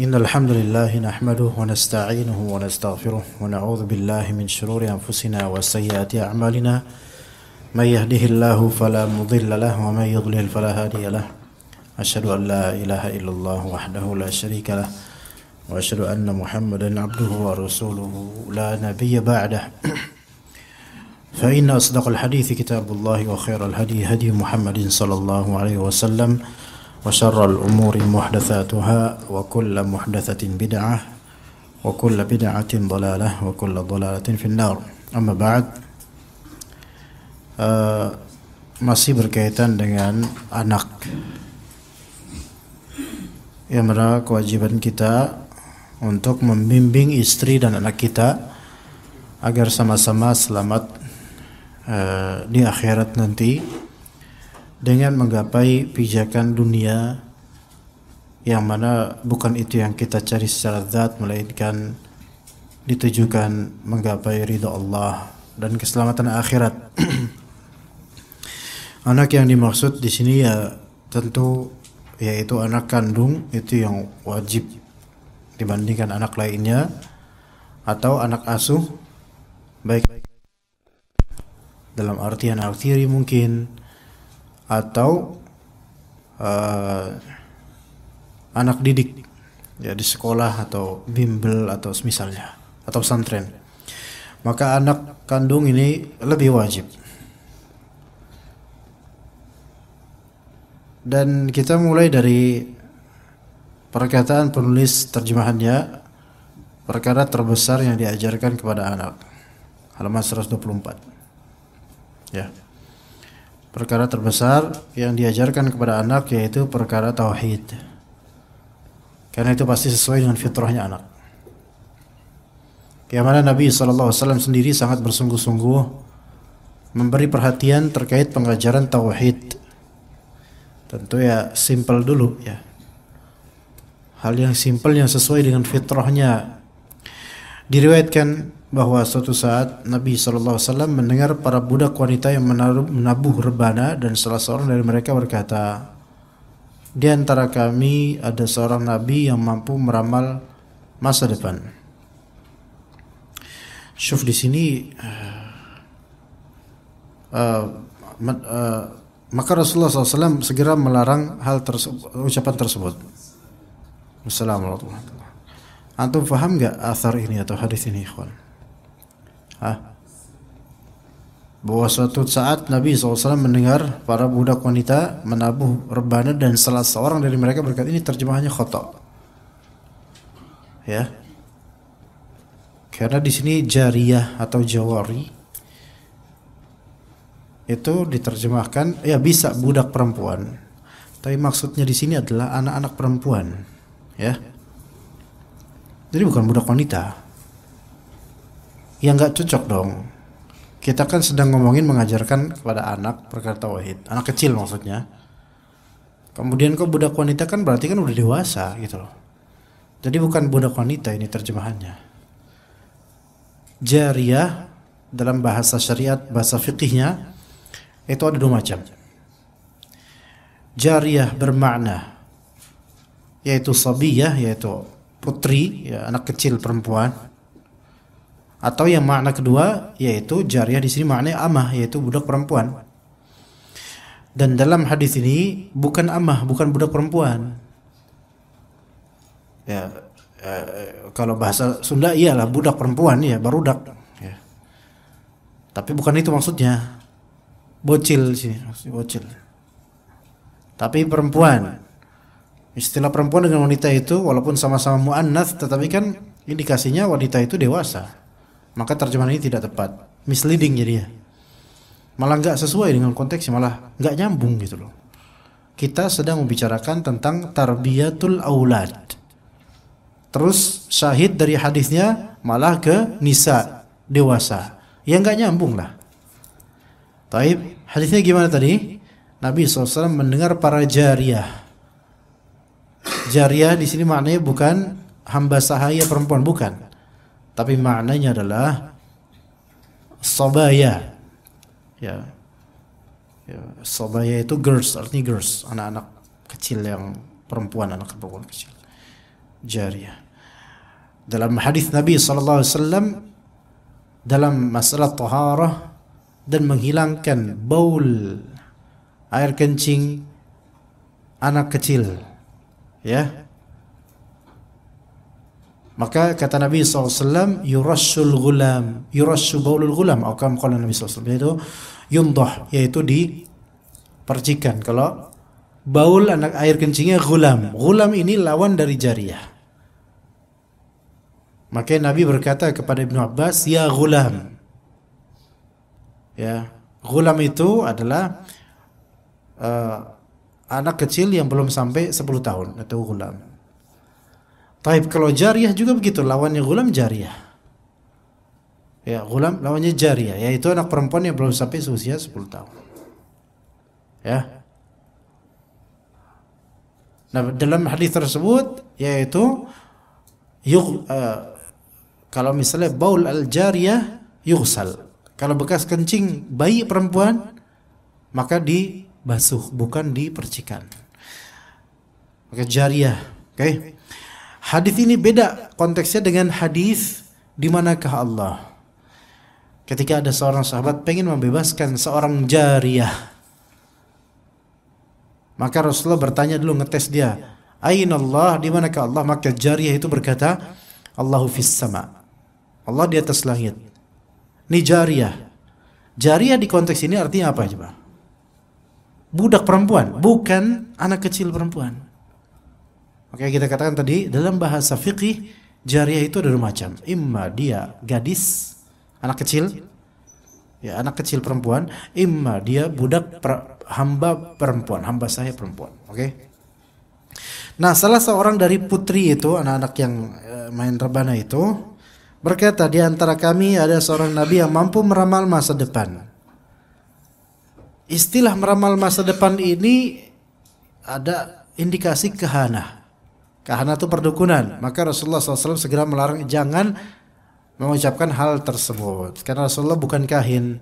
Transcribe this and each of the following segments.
إن الحمد لله نحمده ونستعينه ونستغفره ونعوذ بالله من شرور أنفسنا وسيئات أعمالنا من يهده الله فلا مضل له ومن يضلل فلا هادي له أشهد أن لا إله إلا الله وحده لا شريك له وأشهد أن محمدا عبده ورسوله لا نبي بعده فإن أصدق الحديث كتاب الله وخير الهدي هدي محمد صلى الله عليه وسلم وشر الأمور محدثاتها وكل محدثة بدعة وكل بدعة ضلالة وكل ضلالة في النار أما بعد uh, masih berkaitan dengan anak yang merupakan kewajiban kita untuk membimbing istri dan anak kita agar sama-sama selamat uh, di akhirat nanti dengan menggapai pijakan dunia yang mana bukan itu yang kita cari secara zat melainkan ditujukan menggapai ridha Allah dan keselamatan akhirat. anak yang dimaksud di sini ya tentu yaitu anak kandung itu yang wajib dibandingkan anak lainnya atau anak asuh baik dalam artian artiri mungkin atau uh, anak didik ya di sekolah atau bimbel atau semisalnya atau pesantren maka anak kandung ini lebih wajib dan kita mulai dari perkataan penulis terjemahannya perkara terbesar yang diajarkan kepada anak halaman 124 ya yeah perkara terbesar yang diajarkan kepada anak yaitu perkara tauhid. Karena itu pasti sesuai dengan fitrahnya anak. Bagaimana Nabi SAW sendiri sangat bersungguh-sungguh memberi perhatian terkait pengajaran tauhid. Tentu ya simple dulu ya. Hal yang simple yang sesuai dengan fitrahnya. Diriwayatkan bahwa suatu saat Nabi SAW mendengar para budak wanita yang menaruh, menabuh rebana dan salah seorang dari mereka berkata, Di antara kami ada seorang Nabi yang mampu meramal masa depan. Syuf di sini uh, uh, maka Rasulullah SAW segera melarang hal tersebut, ucapan tersebut. Assalamualaikum warahmatullahi wabarakatuh. Antum faham gak asar ini atau hadis ini, ikhwan? Hah? Bahwa suatu saat Nabi SAW mendengar para budak wanita menabuh rebana dan salah seorang dari mereka berkata ini terjemahannya khotok. Ya. Karena di sini jariah atau jawari itu diterjemahkan ya bisa budak perempuan. Tapi maksudnya di sini adalah anak-anak perempuan, ya. Jadi bukan budak wanita ya nggak cocok dong kita kan sedang ngomongin mengajarkan kepada anak perkara tauhid anak kecil maksudnya kemudian kok budak wanita kan berarti kan udah dewasa gitu loh jadi bukan budak wanita ini terjemahannya jariah dalam bahasa syariat bahasa fikihnya itu ada dua macam jariah bermakna yaitu sabiyah yaitu putri ya, anak kecil perempuan atau yang makna kedua yaitu jariah di sini makna amah yaitu budak perempuan. Dan dalam hadis ini bukan amah, bukan budak perempuan. Ya, eh, kalau bahasa Sunda iyalah budak perempuan ya, baru dak ya. Tapi bukan itu maksudnya. Bocil sih, bocil. Tapi perempuan. Istilah perempuan dengan wanita itu walaupun sama-sama muannas tetapi kan indikasinya wanita itu dewasa maka terjemahan ini tidak tepat misleading jadi ya, malah nggak sesuai dengan konteksnya malah nggak nyambung gitu loh kita sedang membicarakan tentang tarbiyatul aulad terus syahid dari hadisnya malah ke nisa dewasa ya nggak nyambung lah Taib hadisnya gimana tadi Nabi SAW mendengar para jariah jariah di sini maknanya bukan hamba sahaya perempuan bukan tapi maknanya adalah sobaya ya ya sobaya itu girls artinya girls anak-anak kecil yang perempuan anak perempuan kecil jariah dalam hadis Nabi sallallahu alaihi dalam masalah taharah dan menghilangkan baul air kencing anak kecil ya maka kata Nabi SAW, yurashul gulam, yurashul baulul gulam, atau kala Nabi SAW, yaitu yundoh, yaitu di percikan. Kalau baul anak air kencingnya gulam, gulam ini lawan dari jariah. Maka Nabi berkata kepada Ibnu Abbas, ya gulam. Ya, gulam itu adalah uh, anak kecil yang belum sampai 10 tahun, atau gulam. Taib kalau jariah juga begitu, lawannya gulam jariah Ya, gulam lawannya jariah yaitu anak perempuan yang belum sampai usia 10 tahun. Ya. Nah, dalam hadis tersebut yaitu yug, uh, eh, kalau misalnya baul al jariah yusal Kalau bekas kencing bayi perempuan maka dibasuh bukan dipercikan. Maka jariah oke? Okay? Hadis ini beda konteksnya dengan hadis di manakah Allah. Ketika ada seorang sahabat pengen membebaskan seorang jariah, Maka Rasulullah bertanya dulu ngetes dia. Ain Allah, di manakah Allah? Maka jariah itu berkata, Allahu fis sama. Allah di atas langit. Ini jariah, jariah di konteks ini artinya apa coba? Budak perempuan, bukan anak kecil perempuan. Oke kita katakan tadi dalam bahasa fikih jariah itu ada dua macam. Imma dia gadis, anak kecil, ya anak kecil perempuan. Imma dia budak per, hamba perempuan, hamba saya perempuan. Oke. Nah, salah seorang dari putri itu anak-anak yang eh, main rebana itu berkata di antara kami ada seorang nabi yang mampu meramal masa depan. Istilah meramal masa depan ini ada indikasi kehanah karena itu perdukunan. Maka Rasulullah SAW segera melarang jangan mengucapkan hal tersebut. Karena Rasulullah bukan kahin.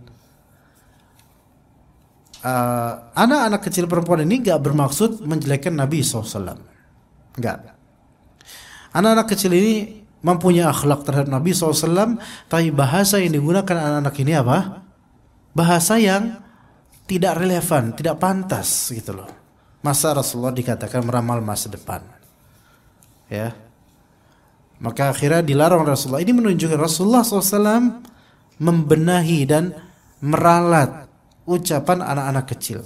Eh, anak-anak uh, kecil perempuan ini gak bermaksud menjelekkan Nabi SAW. Gak. Anak-anak kecil ini mempunyai akhlak terhadap Nabi SAW. Tapi bahasa yang digunakan anak-anak ini apa? Bahasa yang tidak relevan, tidak pantas gitu loh. Masa Rasulullah dikatakan meramal masa depan ya maka akhirnya dilarang Rasulullah ini menunjukkan Rasulullah SAW membenahi dan meralat ucapan anak-anak kecil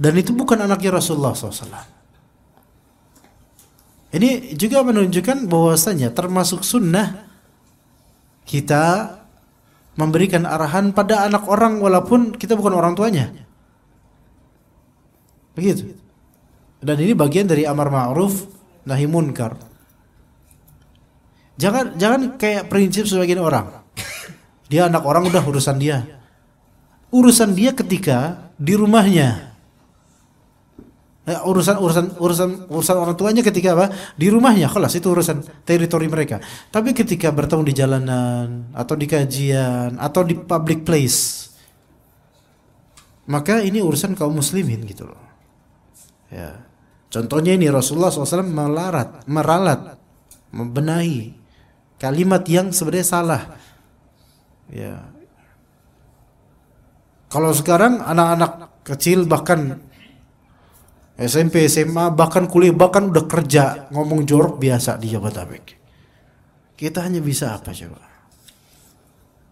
dan itu bukan anaknya Rasulullah SAW ini juga menunjukkan bahwasanya termasuk sunnah kita memberikan arahan pada anak orang walaupun kita bukan orang tuanya. Begitu. Dan ini bagian dari amar ma'ruf nahi munkar. Jangan jangan kayak prinsip sebagian orang. Dia anak orang udah urusan dia. Urusan dia ketika di rumahnya. Nah, urusan urusan urusan urusan orang tuanya ketika apa? Di rumahnya, kelas itu urusan teritori mereka. Tapi ketika bertemu di jalanan atau di kajian atau di public place, maka ini urusan kaum muslimin gitu loh. Ya. Contohnya ini Rasulullah SAW melarat, meralat, membenahi kalimat yang sebenarnya salah. Ya. Kalau sekarang anak-anak kecil bahkan SMP, SMA, bahkan kuliah, bahkan udah kerja ngomong jorok biasa di Jabodetabek. Kita hanya bisa apa coba?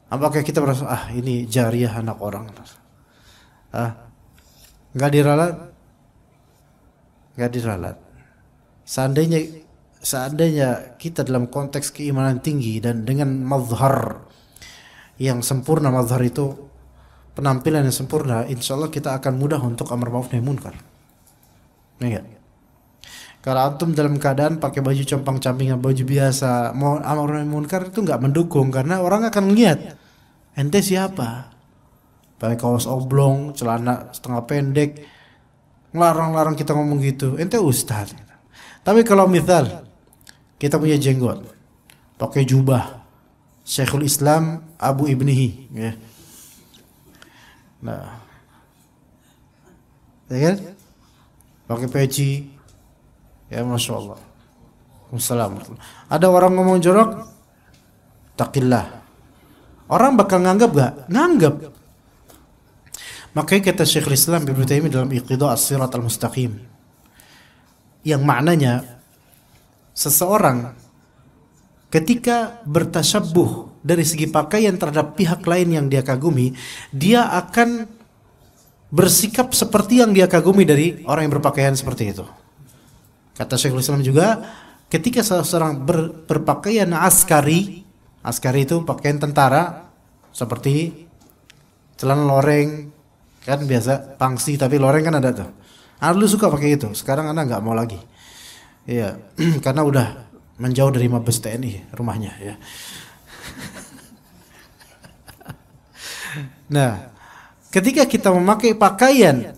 Apakah kita merasa ah ini jariah anak orang? Ah, nggak diralat, nggak diralat. Seandainya seandainya kita dalam konteks keimanan tinggi dan dengan mazhar yang sempurna mazhar itu penampilan yang sempurna insya Allah kita akan mudah untuk amar ma'ruf nahi munkar ya kalau antum dalam keadaan pakai baju compang camping baju biasa mau amar ma'ruf munkar itu nggak mendukung karena orang akan ngiat, ente siapa pakai kaos oblong celana setengah pendek larang-larang kita ngomong gitu ente ustad tapi kalau misal kita punya jenggot pakai jubah Syekhul Islam Abu Ibnihi ya. nah ya kan pakai peci ya masya Allah Assalam. ada orang ngomong jorok takillah orang bakal nganggap gak nganggap Makanya kata Syekhul Islam Ibnu Taimiyah dalam Iqtida As-Sirat Al-Mustaqim yang maknanya seseorang ketika bertasabuh dari segi pakaian terhadap pihak lain yang dia kagumi, dia akan bersikap seperti yang dia kagumi dari orang yang berpakaian seperti itu. Kata Syekhul Islam juga, ketika seseorang ber, berpakaian askari, askari itu pakaian tentara seperti celana loreng, Kan biasa pangsi tapi loreng kan ada tuh. Anak dulu suka pakai itu, sekarang anak nggak mau lagi. Iya, karena udah menjauh dari Mabes TNI rumahnya ya. nah, ketika kita memakai pakaian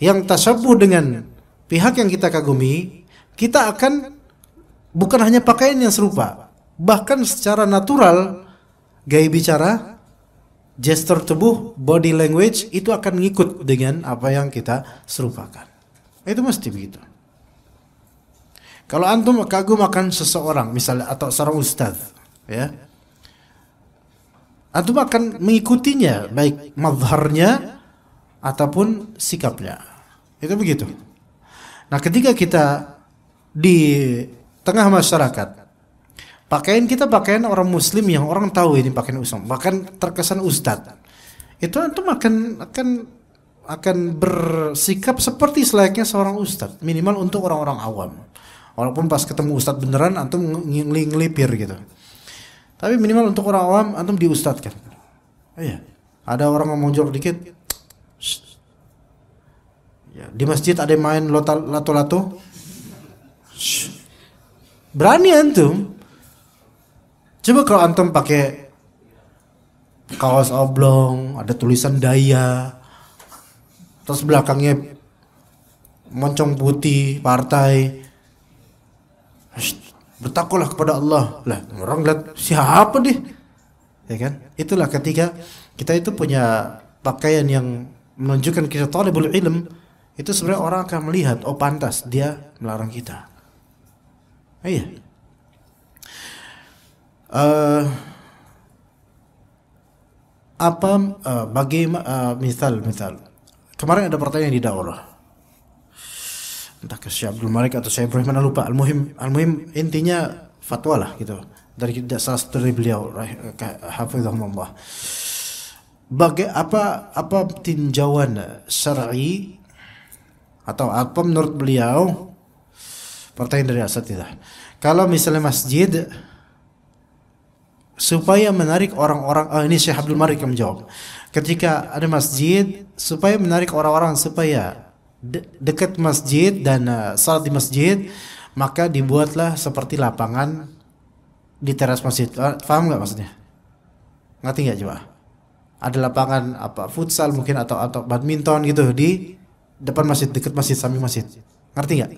yang tasabuh dengan pihak yang kita kagumi, kita akan bukan hanya pakaian yang serupa, bahkan secara natural gaya bicara gesture tubuh, body language itu akan mengikut dengan apa yang kita serupakan. Itu mesti begitu. Kalau antum kagum akan seseorang, misalnya atau seorang ustadz, ya, antum akan mengikutinya, baik mazharnya ataupun sikapnya. Itu begitu. Nah, ketika kita di tengah masyarakat pakaian kita pakaian orang muslim yang orang tahu ini pakaian usang bahkan terkesan Ustad, itu antum akan akan akan bersikap seperti selayaknya seorang Ustad minimal untuk orang-orang awam walaupun pas ketemu Ustad beneran antum ngelipir gitu tapi minimal untuk orang awam antum diustadkan iya ada orang ngomong muncul dikit ya, di masjid ada yang main lato-lato berani antum Coba kalau antum pakai kaos oblong, ada tulisan daya, terus belakangnya moncong putih partai. bertakulah kepada Allah. Lah, orang lihat siapa deh? Ya kan? Itulah ketika kita itu punya pakaian yang menunjukkan kita boleh ilm, itu sebenarnya orang akan melihat, oh pantas dia melarang kita. Iya uh, apa uh, eh, bagaimana uh, eh, misal misal kemarin ada pertanyaan di daurah entah ke Syekh Abdul Malik atau Syekh Ibrahim mana lupa al-muhim al-muhim intinya fatwa lah gitu dari salah satu dari beliau hafizahumullah bagai apa apa tinjauan syar'i atau apa menurut beliau pertanyaan dari asatidah kalau misalnya masjid supaya menarik orang-orang oh, ini Syekh Abdul Malik yang menjawab. Ketika ada masjid supaya menarik orang-orang supaya de dekat masjid dan uh, salat di masjid maka dibuatlah seperti lapangan di teras masjid. Paham eh, nggak maksudnya? Ngerti nggak coba? Ada lapangan apa futsal mungkin atau atau badminton gitu di depan masjid dekat masjid samping masjid. Ngerti nggak?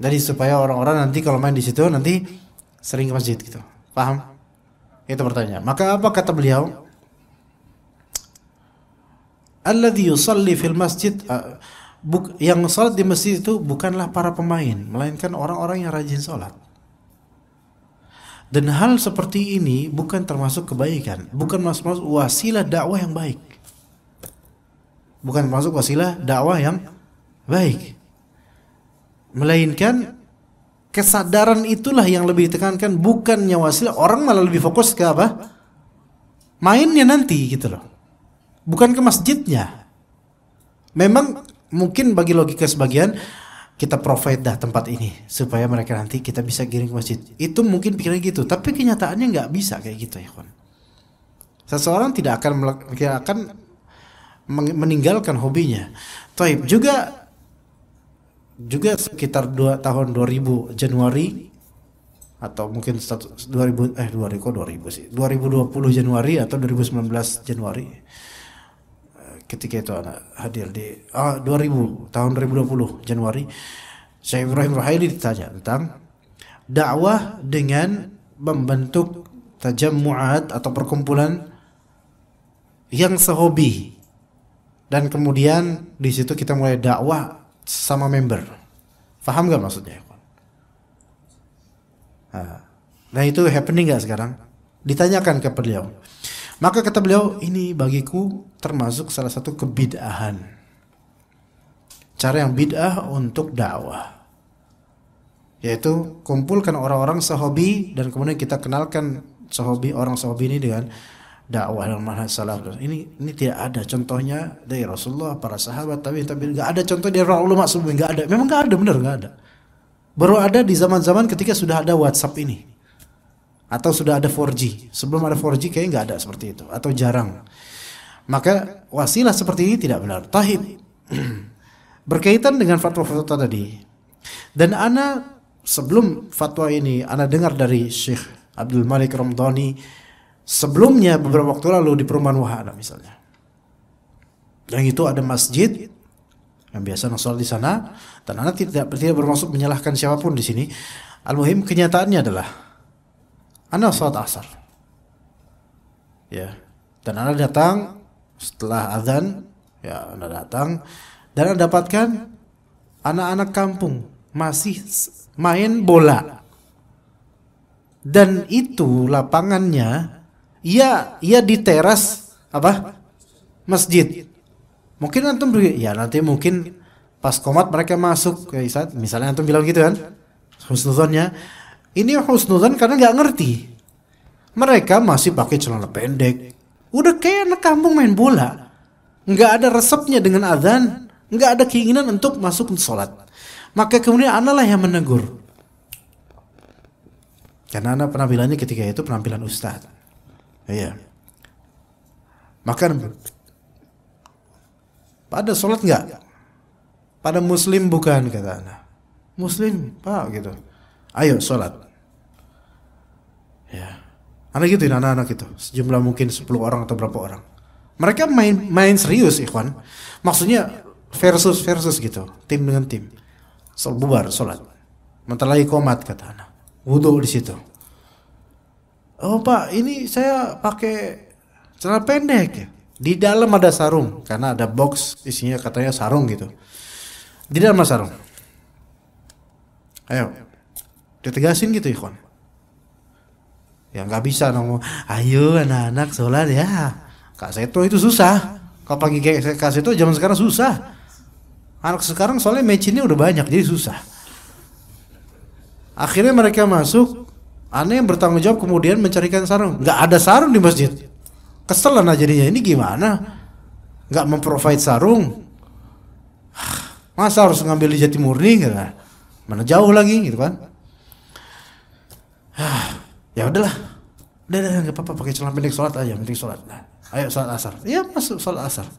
Jadi supaya orang-orang nanti kalau main di situ nanti sering ke masjid gitu. Paham? Itu pertanyaan. Maka apa kata beliau? Alladhi yusalli fil masjid uh, buk, yang salat di masjid itu bukanlah para pemain, melainkan orang-orang yang rajin salat. Dan hal seperti ini bukan termasuk kebaikan, bukan mas-mas wasilah dakwah yang baik. Bukan termasuk wasilah dakwah yang baik. Melainkan kesadaran itulah yang lebih ditekankan bukannya wasilah orang malah lebih fokus ke apa mainnya nanti gitu loh bukan ke masjidnya memang mungkin bagi logika sebagian kita provide dah tempat ini supaya mereka nanti kita bisa giring ke masjid itu mungkin pikiran gitu tapi kenyataannya nggak bisa kayak gitu ya kon seseorang tidak akan tidak akan meninggalkan hobinya Taib juga juga sekitar dua tahun 2000 Januari atau mungkin dua 2000 eh 2000 kok 2000 sih 2020 Januari atau 2019 Januari eh, ketika itu anak hadir di ah 2000 tahun 2020 Januari saya Ibrahim Rahayli ditanya tentang dakwah dengan membentuk tajam tajammuat atau perkumpulan yang sehobi dan kemudian di situ kita mulai dakwah sama member. Faham gak maksudnya? Nah itu happening gak sekarang? Ditanyakan ke beliau. Maka kata beliau, ini bagiku termasuk salah satu kebid'ahan. Cara yang bid'ah untuk dakwah. Yaitu kumpulkan orang-orang sehobi dan kemudian kita kenalkan sehobi orang sehobi ini dengan dakwah dan manhaj salaf. Ini ini tidak ada contohnya dari Rasulullah, para sahabat, tapi tapi nggak ada contoh dari orang ulama sebelumnya nggak ada. Memang nggak ada bener nggak ada. Baru ada di zaman-zaman ketika sudah ada WhatsApp ini atau sudah ada 4G. Sebelum ada 4G kayaknya nggak ada seperti itu atau jarang. Maka wasilah seperti ini tidak benar. Tahib berkaitan dengan fatwa-fatwa tadi. Dan ana sebelum fatwa ini ana dengar dari Syekh Abdul Malik Ramdhani sebelumnya beberapa waktu lalu di perumahan Wahana misalnya. Yang itu ada masjid yang biasa nongol di sana dan anak tidak tidak bermaksud menyalahkan siapapun di sini. Al-muhim kenyataannya adalah anak sholat asar. Ya. Dan anak datang setelah azan ya anak datang dan anak dapatkan anak-anak kampung masih main bola. Dan itu lapangannya Iya, iya di teras apa? Masjid. Mungkin antum ya nanti mungkin pas komat mereka masuk kayak saat misalnya antum bilang gitu kan Husnuzonnya. ini husnuzon karena nggak ngerti mereka masih pakai celana pendek udah kayak anak kampung main bola nggak ada resepnya dengan azan nggak ada keinginan untuk masuk sholat maka kemudian analah yang menegur karena anak penampilannya ketika itu penampilan ustadz Iya. Maka pada sholat nggak? Pada muslim bukan kata anak. Muslim pak gitu. Ayo sholat. Ya. Anak gitu anak-anak itu sejumlah mungkin 10 orang atau berapa orang. Mereka main main serius ikhwan. Maksudnya versus versus gitu, tim dengan tim. So, bubar sholat. Mentalai komat kata anak. Wudhu di situ oh pak ini saya pakai celana pendek ya di dalam ada sarung karena ada box isinya katanya sarung gitu di dalam ada sarung ayo ditegasin gitu Ikon. ya nggak bisa nongol ayo anak-anak sholat ya kak Seto itu susah kalau pagi kayak kak Seto zaman sekarang susah anak sekarang soalnya mecinnya udah banyak jadi susah akhirnya mereka masuk aneh yang bertanggung jawab kemudian mencarikan sarung. Nggak ada sarung di masjid. Kesel lah jadinya. Ini gimana? Nggak memprovide sarung. Masa harus ngambil di jati murni? Gitu kan? Mana jauh lagi gitu kan? Ya udahlah. Udah, udah, nggak apa-apa pakai celana pendek sholat aja, penting sholat. Nah, ayo sholat asar. Iya masuk sholat asar.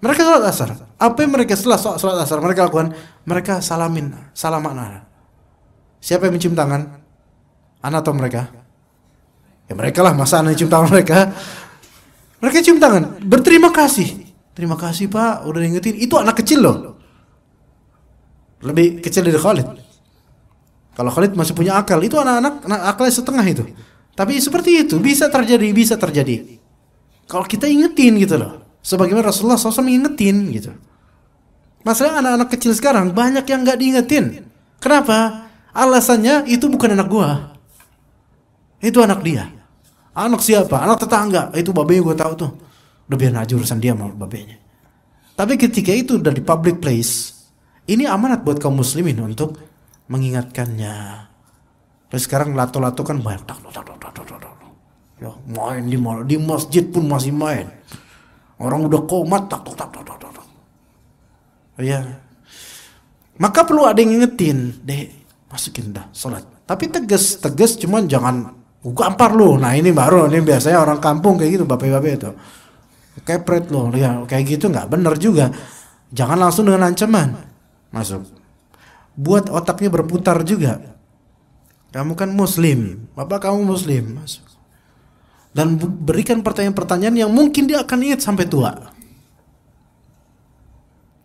Mereka sholat asar. Apa yang mereka setelah sholat asar mereka lakukan? Mereka salamin, salaman. Siapa yang mencium tangan? Anak atau mereka? Ya mereka lah, masa anak cium tangan mereka? Mereka cium tangan, berterima kasih. Terima kasih pak, udah ingetin. Itu anak kecil loh. Lebih kecil dari Khalid. Kalau Khalid masih punya akal, itu anak-anak anak akalnya setengah itu. Tapi seperti itu, bisa terjadi, bisa terjadi. Kalau kita ingetin gitu loh. Sebagaimana Rasulullah SAW ingetin gitu. Masalah anak-anak kecil sekarang banyak yang nggak diingetin. Kenapa? Alasannya itu bukan anak gua. Itu anak dia. Anak siapa? Anak tetangga. Itu babenya gue tahu tuh. Udah biar aja urusan dia sama babenya. Tapi ketika itu dari public place, ini amanat buat kaum muslimin untuk mengingatkannya. Terus sekarang lato-lato kan banyak. Tak, tak, tak, tak, tak, tak. Ya, main di, mal di masjid pun masih main. Orang udah komat. Tak, tak, tak, tak, tak, tak. Ya. Maka perlu ada yang ngingetin. Deh, masukin dah sholat. Tapi tegas, tegas cuman jangan gampar lu nah ini baru ini biasanya orang kampung kayak gitu bapak-bapak itu kepret lo ya kayak gitu nggak bener juga jangan langsung dengan ancaman masuk buat otaknya berputar juga kamu kan muslim bapak kamu muslim masuk dan berikan pertanyaan-pertanyaan yang mungkin dia akan ingat sampai tua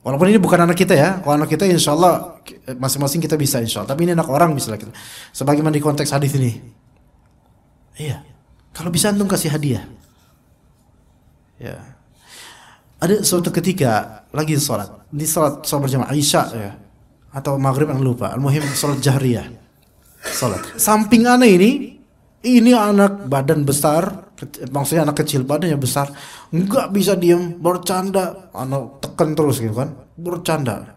walaupun ini bukan anak kita ya kalau anak kita insya Allah masing-masing kita bisa insya Allah tapi ini anak orang misalnya kita sebagaimana di konteks hadis ini Iya. Kalau bisa antum kasih hadiah. Ya. Ada suatu ketika lagi sholat, di sholat sholat berjamaah Isya ya, atau maghrib yang lupa. Al-muhim sholat jahriyah. Sholat. Samping aneh ini, ini anak badan besar, maksudnya anak kecil badannya besar, Enggak bisa diem, bercanda, anak tekan terus gitu kan, bercanda.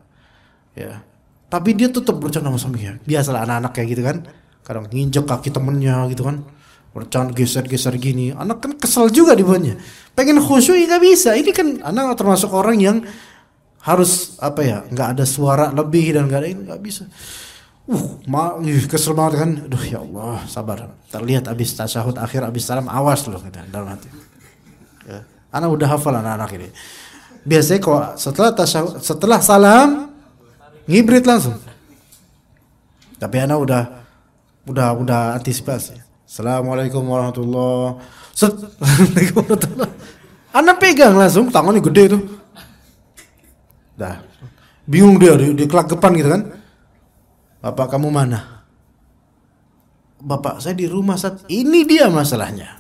Ya. Tapi dia tetap bercanda sama suaminya. Biasalah anak-anak kayak gitu kan. Kadang nginjek kaki temennya gitu kan mercan geser-geser gini anak kan kesel juga dibuatnya pengen khusyuk ya nggak bisa ini kan anak termasuk orang yang harus apa ya nggak ada suara lebih dan nggak ada ini nggak bisa uh ma uh, kesel banget kan duh ya Allah sabar terlihat abis tasahud akhir abis salam awas loh kita gitu, dalam hati ya. anak udah hafal anak-anak ini biasanya kok setelah tasahud, setelah salam ngibrit langsung tapi anak udah udah udah antisipasi Assalamualaikum warahmatullahi wabarakatuh. Anda pegang langsung tangannya gede tuh. Dah. Bingung dia di, di kelak depan gitu kan. Bapak kamu mana? Bapak saya di rumah saat ini dia masalahnya.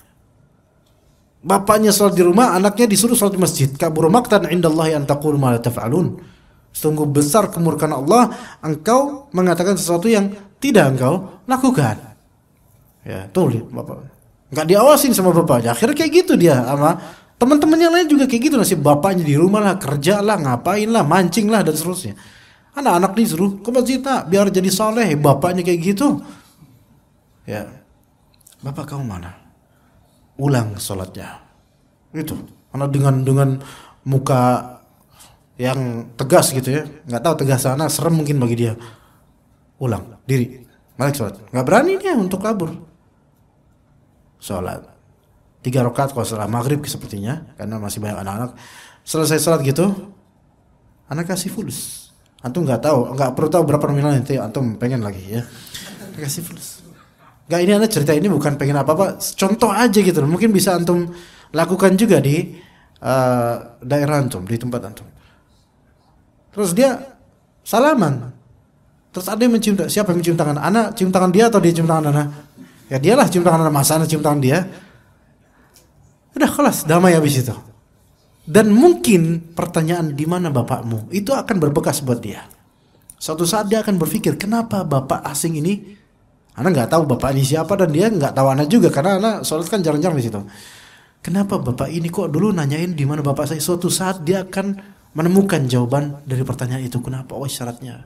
Bapaknya sholat di rumah, anaknya disuruh sholat di masjid. Kabur maktan indallahi takur ma taf'alun. Sungguh besar kemurkaan Allah, engkau mengatakan sesuatu yang tidak engkau lakukan. Ya, tuh lihat bapak. Nggak diawasin sama bapak aja ya, Akhirnya kayak gitu dia sama teman-temannya lain juga kayak gitu nasi bapaknya di rumah lah, kerja lah, ngapain lah, mancing lah dan seterusnya. Anak-anak disuruh ke masjid tak biar jadi soleh, bapaknya kayak gitu. Ya. Bapak kau mana? Ulang sholatnya. Itu. Karena dengan dengan muka yang tegas gitu ya, nggak tahu tegas sana serem mungkin bagi dia. Ulang diri, balik sholat. Nggak berani dia untuk kabur sholat tiga rakaat kalau setelah maghrib sepertinya karena masih banyak anak-anak selesai sholat gitu anak kasih fulus antum nggak tahu nggak perlu tahu berapa nominal nanti antum pengen lagi ya kasih fulus nggak ini anak cerita ini bukan pengen apa apa contoh aja gitu mungkin bisa antum lakukan juga di uh, daerah antum di tempat antum terus dia salaman terus ada yang mencium siapa yang mencium tangan anak cium tangan dia atau dia cium tangan anak Ya dialah cium tangan anak mas, anak cium tangan dia. Udah kelas, damai habis itu. Dan mungkin pertanyaan di mana bapakmu itu akan berbekas buat dia. Suatu saat dia akan berpikir kenapa bapak asing ini Anak nggak tahu bapak ini siapa dan dia nggak tahu anak juga karena anak sholat kan jarang-jarang di situ. Kenapa bapak ini kok dulu nanyain di mana bapak saya? Suatu saat dia akan menemukan jawaban dari pertanyaan itu. Kenapa? Oh syaratnya.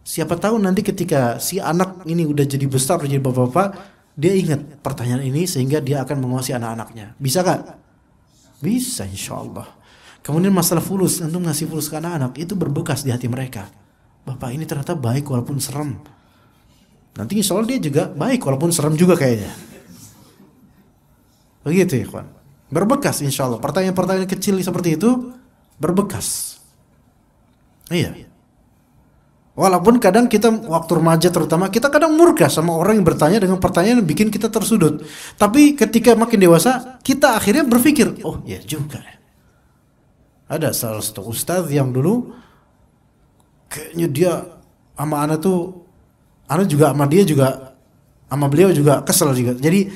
Siapa tahu nanti ketika si anak ini udah jadi besar, udah jadi bapak-bapak, dia ingat pertanyaan ini sehingga dia akan menguasai anak-anaknya. Bisa kan? Bisa insya Allah. Kemudian masalah fulus, untuk ngasih fulus ke anak-anak itu berbekas di hati mereka. Bapak ini ternyata baik walaupun serem. Nanti insya Allah dia juga baik walaupun serem juga kayaknya. Begitu ya kawan. Berbekas insya Allah. Pertanyaan-pertanyaan kecil seperti itu berbekas. Iya. Walaupun kadang kita waktu remaja terutama kita kadang murka sama orang yang bertanya dengan pertanyaan yang bikin kita tersudut. Tapi ketika makin dewasa kita akhirnya berpikir, oh iya ya juga. Ada salah satu ustadz yang dulu kayaknya dia sama anak tuh, anak juga sama dia juga, sama beliau juga kesel juga. Jadi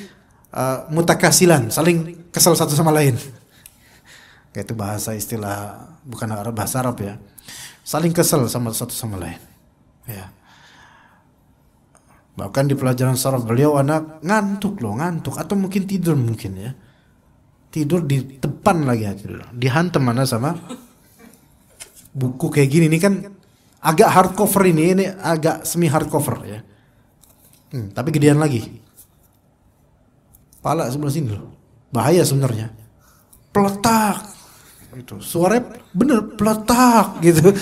uh, mutakasilan, saling kesel satu sama lain. Kayak itu bahasa istilah bukan Arab bahasa Arab ya saling kesel sama satu sama lain. Ya. Bahkan di pelajaran saraf beliau anak ngantuk loh, ngantuk atau mungkin tidur mungkin ya. Tidur di depan lagi tidur. Ya. Dihantam mana sama buku kayak gini ini kan agak hardcover ini, ini agak semi hardcover ya. Hmm, tapi gedean lagi. Pala sebelah sini loh. Bahaya sebenarnya. Peletak itu suaranya bener peletak gitu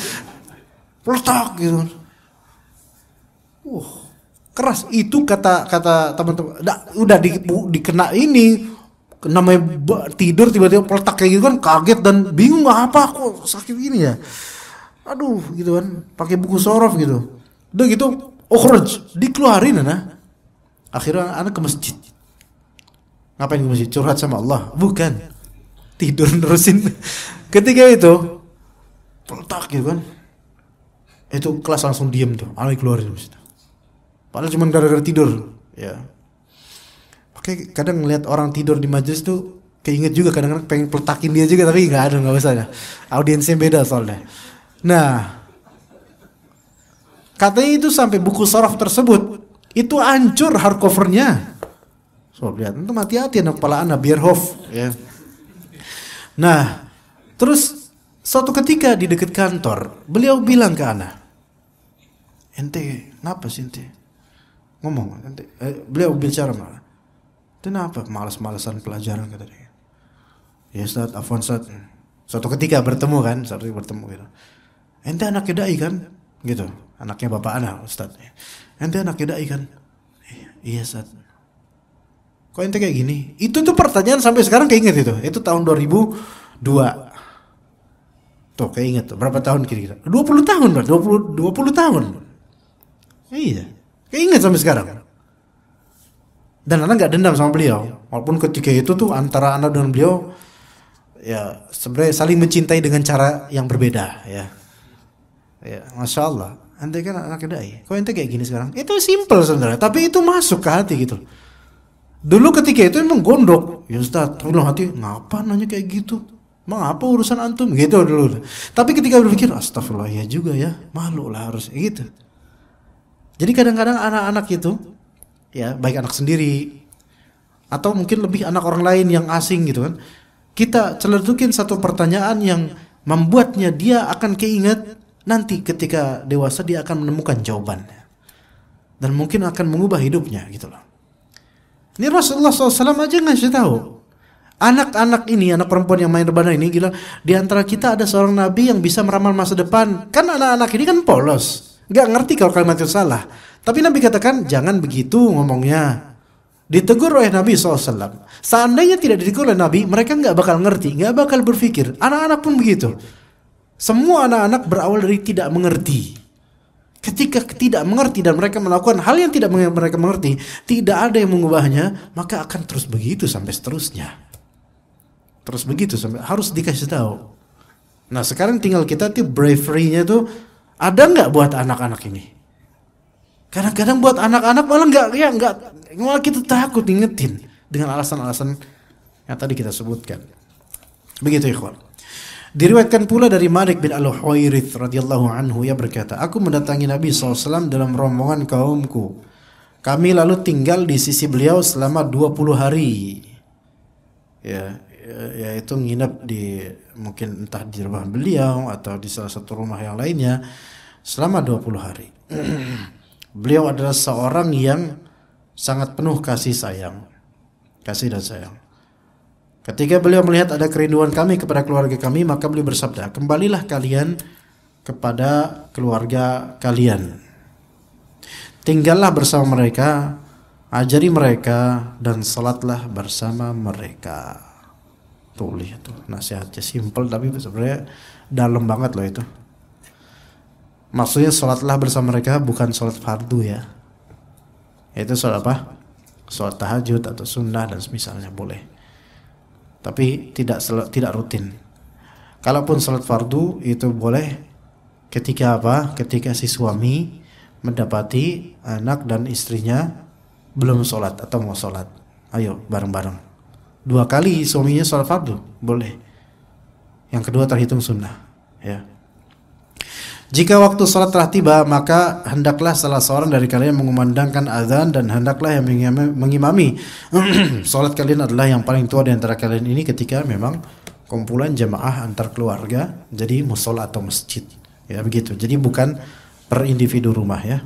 peletak gitu uh keras itu kata kata teman-teman udah di, bu, dikena ini namanya tidur tiba-tiba peletak kayak gitu kan kaget dan bingung nggak apa aku sakit gini ya aduh gitu kan pakai buku sorof gitu udah gitu ukhruj dikeluarin nah akhirnya anak ke masjid ngapain ke masjid curhat sama Allah bukan tidur nerusin ketika itu peletak gitu kan itu kelas langsung diem tuh anak keluarin masjid Padahal cuma gara-gara tidur, ya. Oke, kadang ngelihat orang tidur di majelis tuh keinget juga kadang-kadang pengen peletakin dia juga tapi nggak ada nggak bisa ya. Audiensnya beda soalnya. Nah, katanya itu sampai buku sorof tersebut itu hancur hardcovernya. So, lihat, itu mati hati anak kepala anak Bierhoff ya. Nah, terus suatu ketika di dekat kantor, beliau bilang ke anak, ente, kenapa sih ente? ngomong nanti eh, beliau bicara malah kenapa malas-malasan pelajaran kata dia ya saat Afwan satu suatu ketika bertemu kan suatu bertemu gitu ente anak kedai kan gitu anaknya bapak anak ustad, ente anak kedai kan iya saat, kok ente kayak gini itu tuh pertanyaan sampai sekarang keinget itu itu tahun 2002 tuh keinget tuh berapa tahun kira-kira 20 tahun 20 20 tahun iya Ingat sampai sekarang. Dan Ana nggak dendam sama beliau. Walaupun ketika itu tuh antara Ana dan beliau ya sebenarnya saling mencintai dengan cara yang berbeda ya. Ya, masya Allah. Ente kan anak ya, kau ente kayak gini sekarang? Itu simple sebenarnya, tapi itu masuk ke hati gitu. Dulu ketika itu emang gondok. Ya Ustaz, hati, ngapa nanya kayak gitu? Emang apa urusan antum? Gitu dulu. Tapi ketika berpikir, astagfirullah ya juga ya, malu lah harus gitu. Jadi kadang-kadang anak-anak itu ya baik anak sendiri atau mungkin lebih anak orang lain yang asing gitu kan. Kita celetukin satu pertanyaan yang membuatnya dia akan keinget nanti ketika dewasa dia akan menemukan jawabannya dan mungkin akan mengubah hidupnya gitu loh. Ini Rasulullah SAW aja ngasih tahu anak-anak ini, anak perempuan yang main rebana ini gila. Di antara kita ada seorang nabi yang bisa meramal masa depan. Kan anak-anak ini kan polos. Gak ngerti kalau kalimat itu salah. Tapi Nabi katakan jangan begitu ngomongnya. Ditegur oleh Nabi SAW. Seandainya tidak ditegur oleh Nabi, mereka nggak bakal ngerti, nggak bakal berpikir. Anak-anak pun begitu. Semua anak-anak berawal dari tidak mengerti. Ketika tidak mengerti dan mereka melakukan hal yang tidak mereka mengerti, tidak ada yang mengubahnya, maka akan terus begitu sampai seterusnya. Terus begitu sampai harus dikasih tahu. Nah sekarang tinggal kita tuh bravery-nya tuh ada nggak buat anak-anak ini? Kadang-kadang buat anak-anak malah nggak ya nggak malah kita takut ingetin dengan alasan-alasan yang tadi kita sebutkan. Begitu ikhwan. Diriwayatkan pula dari Malik bin al huairith radhiyallahu anhu ia berkata, "Aku mendatangi Nabi SAW dalam rombongan kaumku. Kami lalu tinggal di sisi beliau selama 20 hari." Ya, ya, yaitu nginep di mungkin entah di rumah beliau atau di salah satu rumah yang lainnya selama 20 hari. beliau adalah seorang yang sangat penuh kasih sayang. Kasih dan sayang. Ketika beliau melihat ada kerinduan kami kepada keluarga kami, maka beliau bersabda, "Kembalilah kalian kepada keluarga kalian. Tinggallah bersama mereka, ajari mereka dan salatlah bersama mereka." tuh itu nasihatnya simple tapi sebenarnya dalam banget loh itu maksudnya sholatlah bersama mereka bukan sholat fardu ya itu sholat apa sholat tahajud atau sunnah dan misalnya boleh tapi tidak tidak rutin kalaupun sholat fardu itu boleh ketika apa ketika si suami mendapati anak dan istrinya belum sholat atau mau sholat ayo bareng-bareng dua kali suaminya sholat fardu boleh yang kedua terhitung sunnah ya jika waktu sholat telah tiba maka hendaklah salah seorang dari kalian mengumandangkan azan dan hendaklah yang mengimami sholat kalian adalah yang paling tua di antara kalian ini ketika memang kumpulan jemaah antar keluarga jadi musola atau masjid ya begitu jadi bukan per individu rumah ya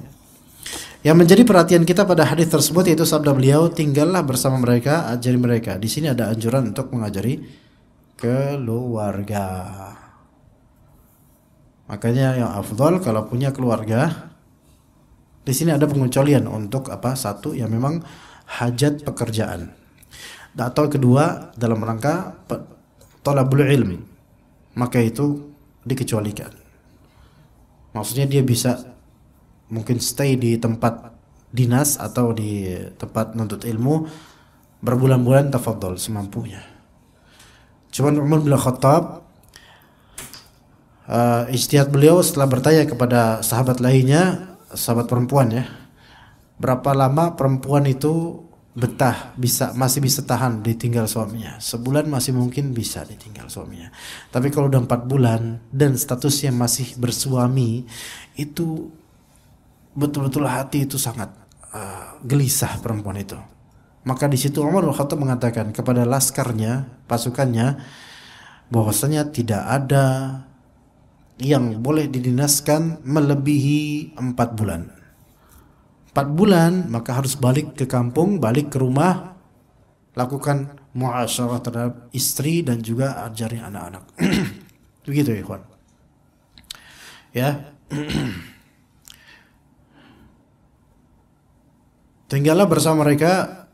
yang menjadi perhatian kita pada hadis tersebut yaitu sabda beliau, tinggallah bersama mereka, ajari mereka. Di sini ada anjuran untuk mengajari keluarga. Makanya yang afdol kalau punya keluarga, di sini ada pengecualian untuk apa? Satu yang memang hajat pekerjaan. Atau kedua dalam rangka tolabul ilmi. Maka itu dikecualikan. Maksudnya dia bisa mungkin stay di tempat dinas atau di tempat nuntut ilmu berbulan-bulan tafadhol semampunya. Cuman Umar bin Khattab uh, ijtihad beliau setelah bertanya kepada sahabat lainnya, sahabat perempuan ya, berapa lama perempuan itu betah bisa masih bisa tahan ditinggal suaminya sebulan masih mungkin bisa ditinggal suaminya tapi kalau udah empat bulan dan statusnya masih bersuami itu betul-betul hati itu sangat uh, gelisah perempuan itu. Maka di situ Umar bin Khattab mengatakan kepada laskarnya, pasukannya bahwasanya tidak ada yang boleh didinaskan melebihi empat bulan. Empat bulan maka harus balik ke kampung, balik ke rumah, lakukan muasyarah terhadap istri dan juga ajari anak-anak. Begitu ya, ikhwan. Ya. tinggallah bersama mereka,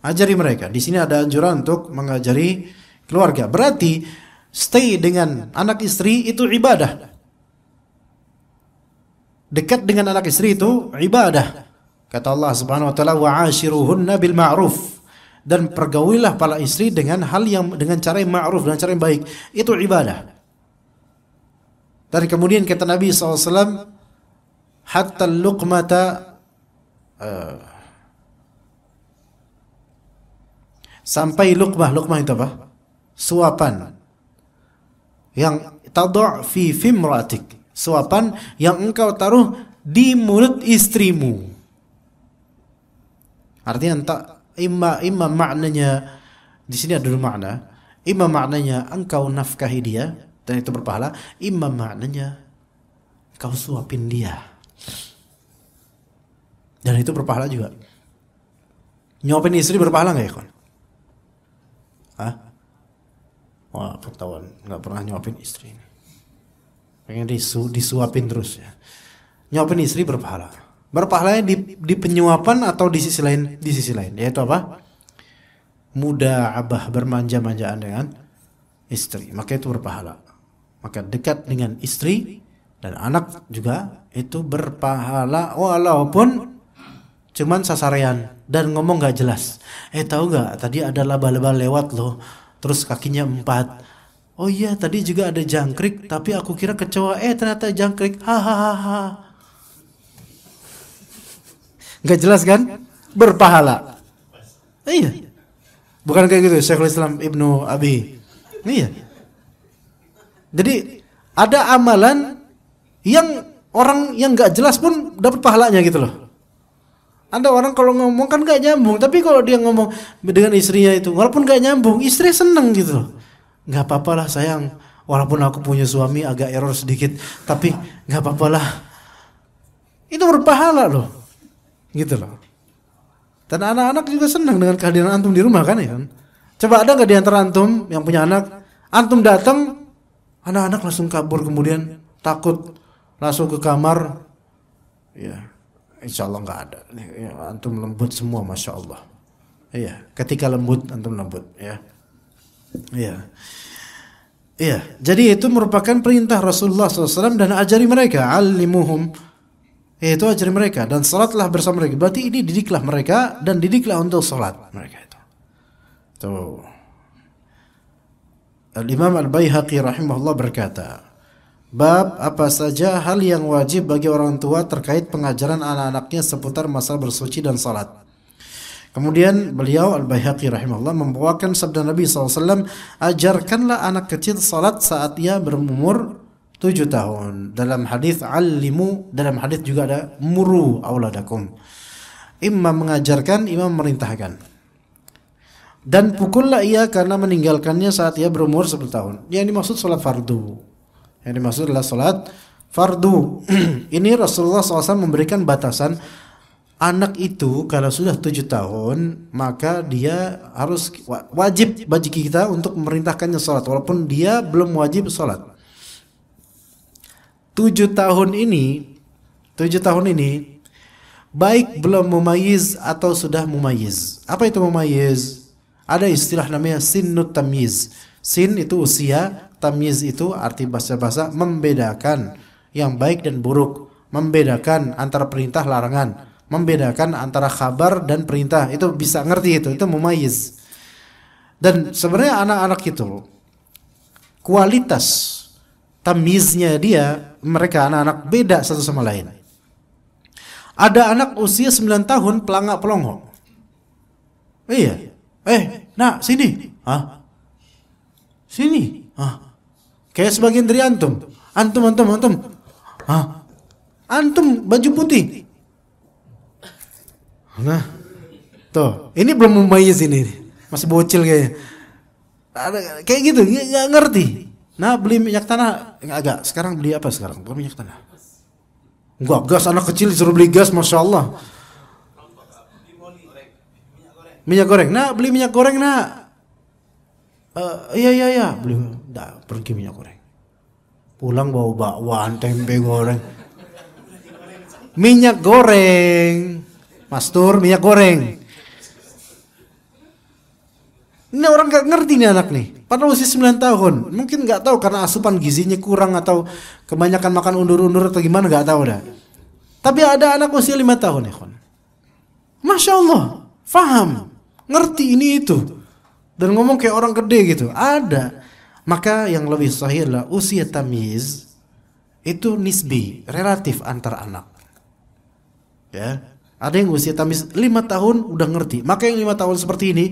ajari mereka. Di sini ada anjuran untuk mengajari keluarga. Berarti stay dengan anak istri itu ibadah. Dekat dengan anak istri itu ibadah. Kata Allah Subhanahu wa taala wa ashiruhunna bil ma'ruf dan pergaulilah para istri dengan hal yang dengan cara yang ma'ruf dan cara yang baik. Itu ibadah. Dan kemudian kata Nabi SAW hatta luqmata uh, eh, sampai lukmah lukmah itu apa? Suapan yang tadu' fi fimratik suapan yang engkau taruh di mulut istrimu artinya entah imma imma maknanya di sini ada dua makna imma maknanya engkau nafkahi dia dan itu berpahala imma maknanya engkau suapin dia dan itu berpahala juga nyuapin istri berpahala nggak ya kawan Hah? Wah, ketahuan. Nggak pernah nyuapin istri. Pengen disu, disuapin terus ya. Nyuapin istri berpahala. Berpahalanya di, di penyuapan atau di sisi lain? Di sisi lain. Yaitu apa? Muda abah bermanja-manjaan dengan istri. Maka itu berpahala. Maka dekat dengan istri dan anak juga itu berpahala walaupun cuman sasarian dan ngomong gak jelas. Eh tahu gak tadi ada laba-laba lewat loh, terus kakinya empat. Oh iya tadi juga ada jangkrik, tapi aku kira kecoa. Eh ternyata jangkrik. Hahaha. Gak jelas kan? Berpahala. Eh, iya. Bukan kayak gitu Syekhul Islam Ibnu Abi. Iya. Jadi ada amalan yang orang yang gak jelas pun dapat pahalanya gitu loh. Anda orang kalau ngomong kan gak nyambung, tapi kalau dia ngomong dengan istrinya itu, walaupun gak nyambung, istri seneng gitu loh. Gak apa-apa lah sayang, walaupun aku punya suami agak error sedikit, tapi gak apa-apa lah. Itu berpahala loh, gitu loh. Dan anak-anak juga senang dengan kehadiran antum di rumah kan ya. Coba ada nggak diantar antum yang punya anak, antum datang, anak-anak langsung kabur kemudian takut langsung ke kamar, ya Insya Allah nggak ada. Ya, antum lembut semua, masya Allah. Iya, ketika lembut antum lembut, ya. Iya. Iya, jadi itu merupakan perintah Rasulullah SAW dan ajari mereka, alimuhum, ya, Itu ajari mereka dan salatlah bersama mereka. Berarti ini didiklah mereka dan didiklah untuk salat mereka itu. Tuh. Al Imam Al Baihaqi rahimahullah berkata, Bab apa saja hal yang wajib bagi orang tua terkait pengajaran anak-anaknya seputar masalah bersuci dan salat. Kemudian beliau Al-Baihaqi rahimahullah membawakan sabda Nabi SAW, ajarkanlah anak kecil salat saat ia berumur tujuh tahun. Dalam hadis alimu, dalam hadis juga ada muru awladakum. Imam mengajarkan, imam merintahkan dan pukullah ia karena meninggalkannya saat ia berumur sepuluh tahun. Yang dimaksud sholat fardu. Yang dimaksud adalah sholat fardu. Ini Rasulullah SAW memberikan batasan anak itu kalau sudah tujuh tahun maka dia harus wajib bagi kita untuk memerintahkannya sholat walaupun dia belum wajib sholat. Tujuh tahun ini, tujuh tahun ini baik belum mumayiz atau sudah mumayiz. Apa itu mumayiz? Ada istilah namanya sinut tamyiz. Sin itu usia Tamiz itu arti bahasa-bahasa membedakan yang baik dan buruk, membedakan antara perintah larangan, membedakan antara kabar dan perintah. Itu bisa ngerti itu, itu mumayiz. Dan sebenarnya anak-anak itu kualitas tamiznya dia, mereka anak-anak beda satu sama lain. Ada anak usia 9 tahun pelangak pelongo. Iya. Eh, nak sini. ah Sini. ah. Kayak sebagian dari antum. Antum, antum, antum. Ah, antum baju putih. Nah, tuh, ini belum membayis ini, masih bocil kayaknya. kayak gitu, nggak ngerti. Nah, beli minyak tanah agak. Sekarang beli apa sekarang? Bukan minyak tanah. Enggak, gas anak kecil disuruh beli gas, masya Allah. Minyak goreng. Nah, beli minyak goreng nah. Uh, iya iya iya, beli Dah pergi minyak goreng. Pulang bawa bakwan, tempe goreng. Minyak goreng. pastor minyak goreng. Ini orang gak ngerti nih anak nih. Padahal usia 9 tahun. Mungkin gak tahu karena asupan gizinya kurang atau kebanyakan makan undur-undur atau gimana gak tahu dah. Tapi ada anak usia 5 tahun nih kon. Masya Allah. Faham. Ngerti ini itu. Dan ngomong kayak orang gede gitu. Ada. Maka yang lebih sahih adalah usia tamyiz itu nisbi, relatif antar anak. Ya. Ada yang usia tamis 5 tahun udah ngerti. Maka yang 5 tahun seperti ini,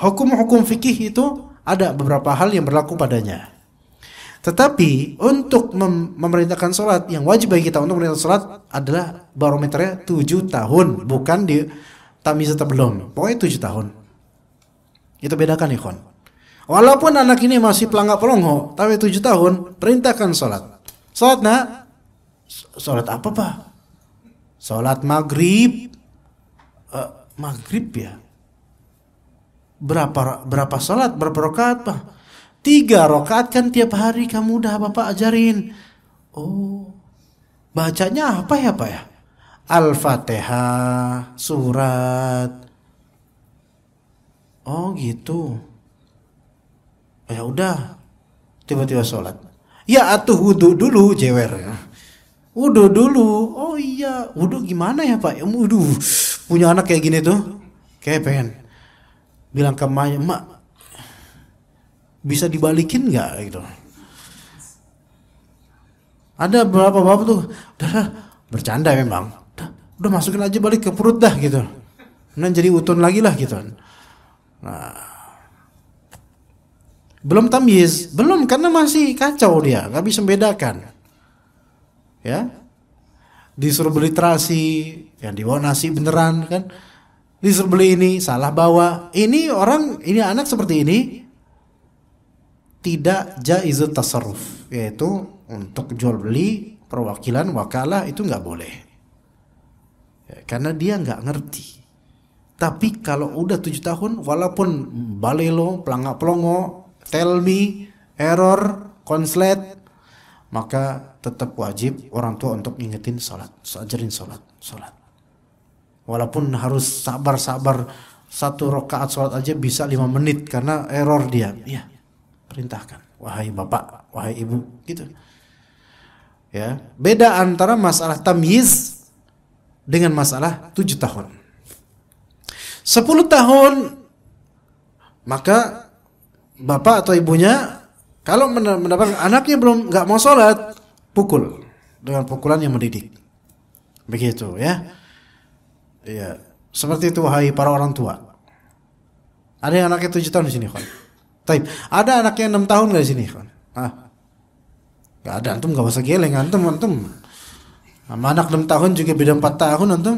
hukum-hukum fikih itu ada beberapa hal yang berlaku padanya. Tetapi untuk mem memerintahkan sholat yang wajib bagi kita untuk memerintahkan sholat adalah barometernya 7 tahun, bukan di tamis atau belum. Pokoknya 7 tahun. Itu bedakan ya, kon. Walaupun anak ini masih pelanggak pelongo, tapi tujuh tahun, perintahkan sholat. Sholat nak? Sholat apa pak? Sholat maghrib. Uh, maghrib ya? Berapa berapa sholat? Berapa rakaat pak? Tiga rakaat kan tiap hari kamu udah bapak ajarin. Oh, bacanya apa ya pak ya? Al-Fatihah, surat. Oh gitu. Oh, ya udah tiba-tiba sholat ya atuh wudhu dulu jewer ya wudhu dulu oh iya wudhu gimana ya pak ya wudhu punya anak kayak gini tuh kayak pengen bilang ke maya emak bisa dibalikin nggak gitu ada berapa bapak tuh udah bercanda memang udah, udah masukin aja balik ke perut dah gitu Nanti jadi utun lagi lah gitu nah belum tamyiz, belum karena masih kacau dia, nggak bisa membedakan. Ya. Disuruh beli terasi, yang dibawa nasi beneran kan. Disuruh beli ini, salah bawa. Ini orang, ini anak seperti ini tidak jaiz tasarruf, yaitu untuk jual beli perwakilan wakalah itu nggak boleh. Ya, karena dia nggak ngerti. Tapi kalau udah tujuh tahun, walaupun balelo, pelangak pelongo, tell me, error, konslet, maka tetap wajib orang tua untuk ngingetin sholat, ajarin sholat, sholat. Walaupun harus sabar-sabar satu rakaat sholat aja bisa lima menit karena error dia. Ya, perintahkan. Wahai bapak, wahai ibu, gitu. Ya, beda antara masalah tamyiz dengan masalah tujuh tahun. Sepuluh tahun maka bapak atau ibunya kalau mendapatkan anaknya belum nggak mau sholat, pukul dengan pukulan yang mendidik. Begitu ya. Iya, seperti itu wahai para orang tua. Ada yang anaknya tujuh tahun di sini, kan? Tapi Ada anaknya enam tahun nggak di sini, kan? Ah, nggak ada. Antum nggak usah geleng, antum, antum. Sama anak enam tahun juga beda empat tahun, antum.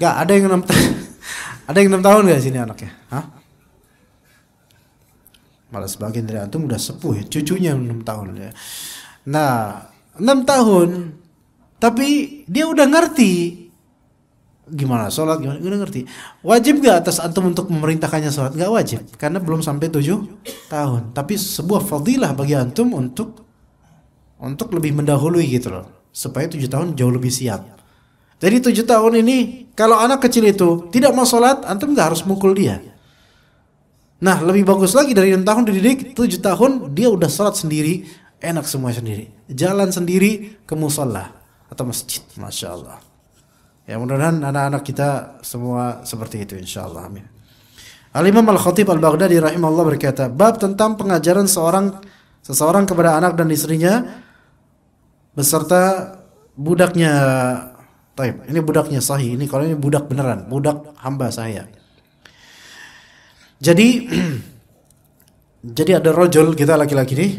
Nggak ada yang enam ada yang enam tahun nggak di sini anaknya? Hah? malah sebagian dari antum udah sepuh ya cucunya enam tahun ya nah enam tahun tapi dia udah ngerti gimana sholat gimana udah ngerti wajib gak atas antum untuk memerintahkannya sholat gak wajib karena belum sampai tujuh tahun tapi sebuah fadilah bagi antum untuk untuk lebih mendahului gitu loh supaya tujuh tahun jauh lebih siap jadi tujuh tahun ini kalau anak kecil itu tidak mau sholat antum gak harus mukul dia Nah, lebih bagus lagi dari 6 tahun dididik, tujuh tahun dia udah sholat sendiri, enak semua sendiri. Jalan sendiri ke musola atau masjid, masya Allah. Ya mudah-mudahan anak-anak kita semua seperti itu, insya Allah. Amin. Al-Imam Al-Khatib Al-Baghdadi rahimahullah berkata, bab tentang pengajaran seorang seseorang kepada anak dan istrinya beserta budaknya. Taib, ini budaknya sahih. Ini kalau ini budak beneran, budak hamba saya. Jadi jadi ada rojol kita laki-laki nih,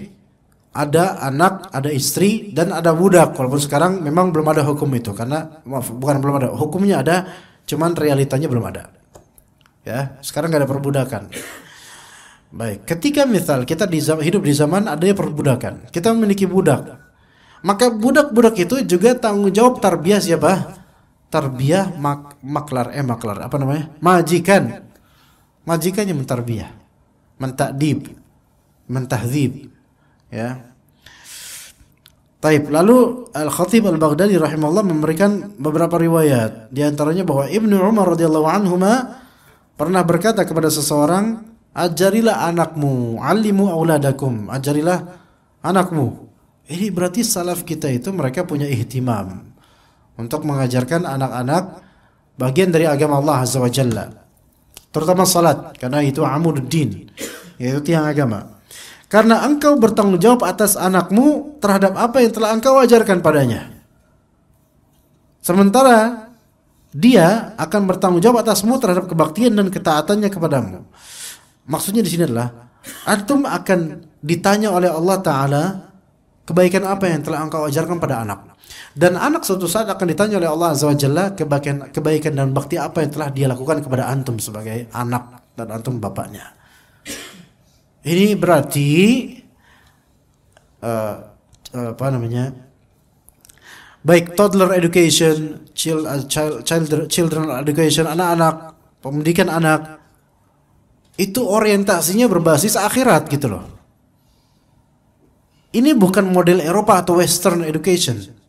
ada anak, ada istri dan ada budak. Walaupun sekarang memang belum ada hukum itu karena maaf bukan belum ada, hukumnya ada, cuman realitanya belum ada. Ya, sekarang nggak ada perbudakan. Baik, ketika misal kita di, hidup di zaman ada perbudakan, kita memiliki budak. Maka budak-budak itu juga tanggung jawab tarbiyah siapa? Tarbiyah mak maklar eh maklar apa namanya? Majikan majikannya mentarbiyah, mentakdib, mentahdib, ya. Taib. Lalu Al-Khatib Al-Baghdadi rahimahullah memberikan beberapa riwayat, di antaranya bahwa Ibnu Umar radhiyallahu anhu pernah berkata kepada seseorang, "Ajarilah anakmu, alimu auladakum, ajarilah anakmu." Ini berarti salaf kita itu mereka punya ihtimam untuk mengajarkan anak-anak bagian dari agama Allah Azza wa Jalla terutama salat karena itu amuddin yaitu tiang agama karena engkau bertanggung jawab atas anakmu terhadap apa yang telah engkau ajarkan padanya sementara dia akan bertanggung jawab atasmu terhadap kebaktian dan ketaatannya kepadamu maksudnya di sini adalah antum akan ditanya oleh Allah taala kebaikan apa yang telah engkau ajarkan pada anak dan anak suatu saat akan ditanya oleh Allah Azza wa Jalla kebaikan, kebaikan dan bakti apa yang telah dia lakukan kepada antum sebagai anak dan antum bapaknya. Ini berarti uh, apa namanya? Baik toddler education, eh, child, uh, child, child children education, anak-anak, pendidikan anak itu orientasinya berbasis akhirat gitu loh. Ini bukan model Eropa atau Western education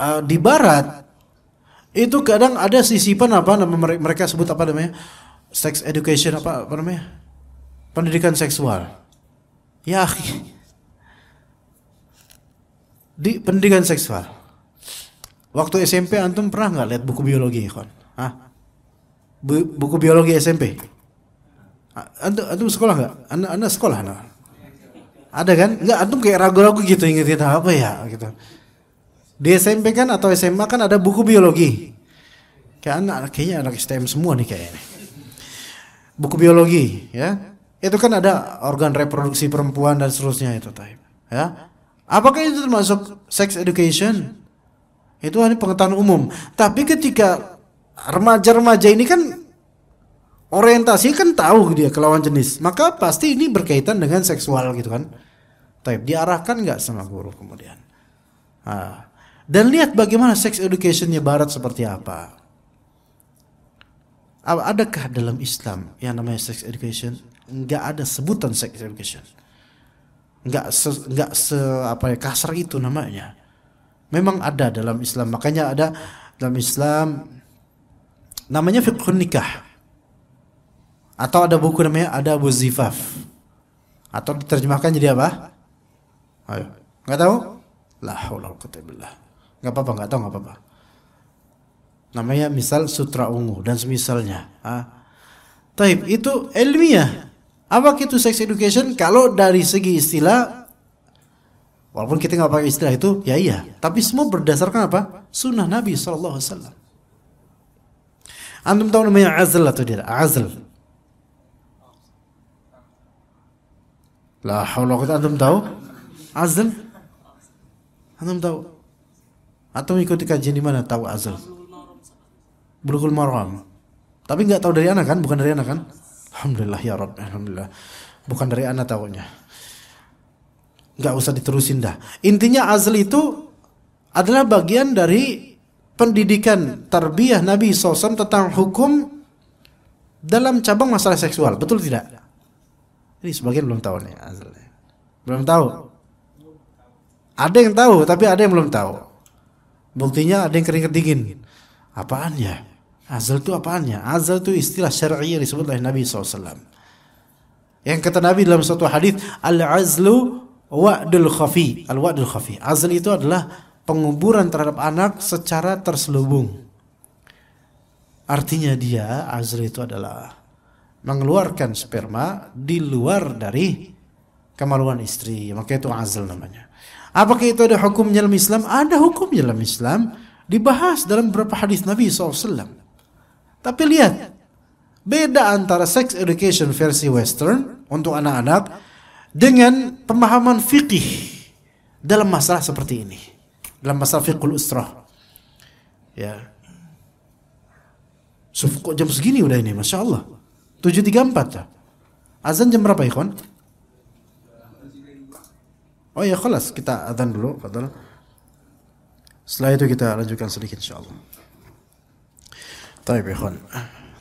uh, di barat itu kadang ada sisipan apa namanya mereka sebut apa namanya sex education apa, apa namanya pendidikan seksual ya di pendidikan seksual waktu SMP antum pernah nggak lihat buku biologi kon ah buku biologi SMP antum antum sekolah nggak anda, anda sekolah nah? ada kan nggak antum kayak ragu-ragu gitu ingetin apa ya gitu di SMP kan atau SMA kan ada buku biologi. Kayak anak kayaknya anak STM semua nih kayaknya. Buku biologi ya. Itu kan ada organ reproduksi perempuan dan seterusnya itu type. Ya. Apakah itu termasuk sex education? Itu hanya pengetahuan umum. Tapi ketika remaja-remaja ini kan orientasi kan tahu dia kelawan jenis maka pasti ini berkaitan dengan seksual gitu kan type diarahkan nggak sama guru kemudian nah, dan lihat bagaimana sex educationnya Barat seperti apa. Adakah dalam Islam yang namanya sex education? Enggak ada sebutan sex education. Enggak se, enggak se apa ya kasar itu namanya. Memang ada dalam Islam. Makanya ada dalam Islam namanya fiqh nikah. Atau ada buku namanya ada Zifaf. Atau diterjemahkan jadi apa? Ayo. Enggak tahu? La haula wala quwwata billah nggak apa-apa nggak tahu nggak apa-apa namanya misal sutra ungu dan semisalnya ah taib itu ilmiah apa itu sex education kalau dari segi istilah walaupun kita nggak pakai istilah itu ya iya tapi semua berdasarkan apa sunnah Nabi saw antum tahu namanya azl atau tidak azl lah haula antum tahu azl antum tahu atau mengikuti kajian di mana tahu azal berukul Maram tapi nggak tahu dari anak kan bukan dari anak kan Alhamdulillah ya Rob Alhamdulillah bukan dari anak tahunya nggak usah diterusin dah intinya azal itu adalah bagian dari pendidikan tarbiyah Nabi SAW tentang hukum dalam cabang masalah seksual betul tidak ini sebagian belum tahu nih azalnya belum tahu ada yang tahu tapi ada yang belum tahu Buktinya ada yang keringat dingin. Apaan ya? Azal itu apaannya? Azal itu istilah syar'i yang disebut oleh Nabi SAW. Yang kata Nabi dalam suatu hadis, al-azlu wa'dul khafi. Al-wa'dul khafi. Azal itu adalah penguburan terhadap anak secara terselubung. Artinya dia, azal itu adalah mengeluarkan sperma di luar dari kemaluan istri. Maka itu azal namanya. Apakah itu ada hukumnya dalam Islam? Ada hukumnya dalam Islam. Dibahas dalam beberapa hadis Nabi SAW. Tapi lihat, beda antara sex education versi Western untuk anak-anak dengan pemahaman fikih dalam masalah seperti ini. Dalam masalah fiqhul usrah. Ya. So, kok jam segini udah ini, Masya Allah. 7.34 ya. Azan jam berapa, ikon? Oh ya kelas kita adan dulu, fadal. Setelah itu kita lanjutkan sedikit insyaallah. Baik, ikhwan.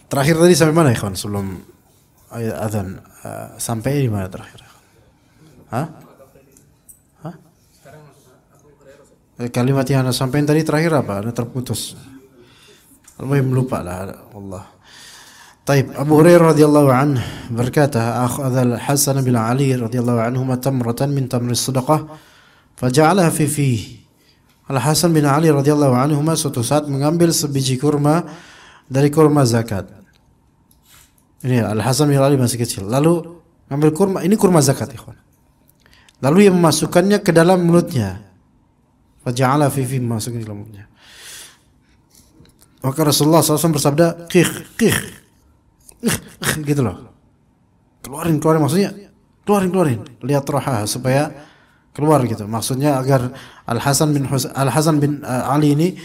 Terakhir tadi sampai mana ikhwan sebelum eh, adzan? Uh, eh, sampai di mana terakhir? Hah? Hah? Eh, kalimat yang anda sampaikan tadi terakhir apa? Anda terputus. al lupa lah. Allah. Taib Abu Hurairah radhiyallahu anhu berkata, "Akhadha al-Hasan bin Ali radhiyallahu anhu tamratan min tamri sedekah faja'alaha fi fi." Al-Hasan bin Ali radhiyallahu anhu suatu saat mengambil sebiji kurma dari kurma zakat. Ini Al-Hasan bin Ali masih kecil. Lalu ngambil kurma, ini kurma zakat, ikhwan. Lalu ia memasukkannya ke dalam mulutnya. Faja'ala fifi memasukkan ke dalam mulutnya. Maka Rasulullah SAW bersabda, "Qikh, qikh." gitu loh. Keluarin, keluarin maksudnya keluarin, keluarin Lihat roha supaya keluar gitu. Maksudnya agar Al Hasan bin Hus Al Hasan bin uh, Ali ini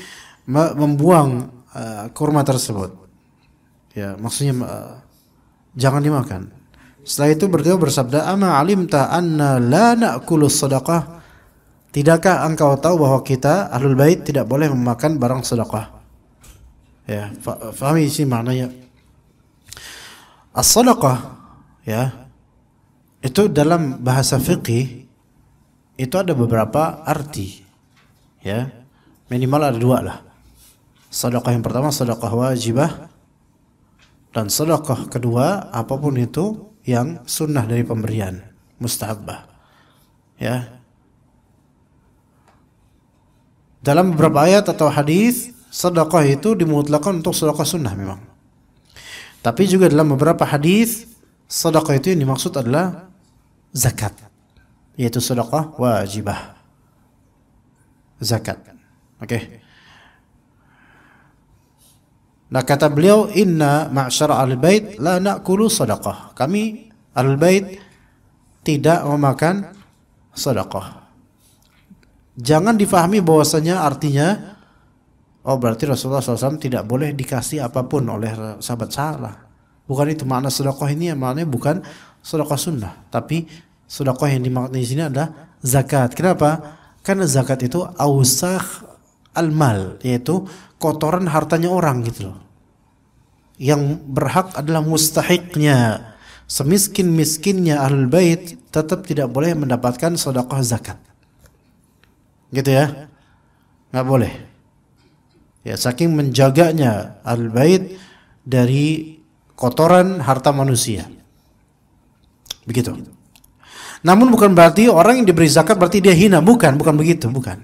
membuang uh, kurma tersebut. Ya, maksudnya uh, jangan dimakan. Setelah itu beliau bersabda, "Ama alimta anna la na'kulu sadaqah?" Tidakkah engkau tahu bahwa kita ahlul bait tidak boleh memakan barang sedekah? Ya, fahami sih maknanya. As-sadaqah ya itu dalam bahasa fikih itu ada beberapa arti ya minimal ada dua lah sedekah yang pertama sedekah wajibah dan sedekah kedua apapun itu yang sunnah dari pemberian mustahabah, ya dalam beberapa ayat atau hadis sedekah itu dimutlakan untuk sedekah sunnah memang tapi juga dalam beberapa hadis sedekah itu yang dimaksud adalah zakat. Yaitu sedekah wajibah. Zakat. Oke. Okay. Nah kata beliau inna ma'syar al-bait la na'kulu sedekah. Kami al-bait tidak memakan sedekah. Jangan difahami bahwasanya artinya Oh berarti Rasulullah SAW tidak boleh dikasih apapun oleh sahabat salah. Bukan itu makna sedekah ini ya, maknanya bukan sedekah sunnah, tapi sedekah yang dimaksud di sini adalah zakat. Kenapa? Karena zakat itu ausah al-mal, yaitu kotoran hartanya orang gitu loh. Yang berhak adalah mustahiknya. Semiskin-miskinnya ahlul bait tetap tidak boleh mendapatkan sedekah zakat. Gitu ya? Nggak boleh ya saking menjaganya al bait dari kotoran harta manusia begitu namun bukan berarti orang yang diberi zakat berarti dia hina bukan bukan begitu bukan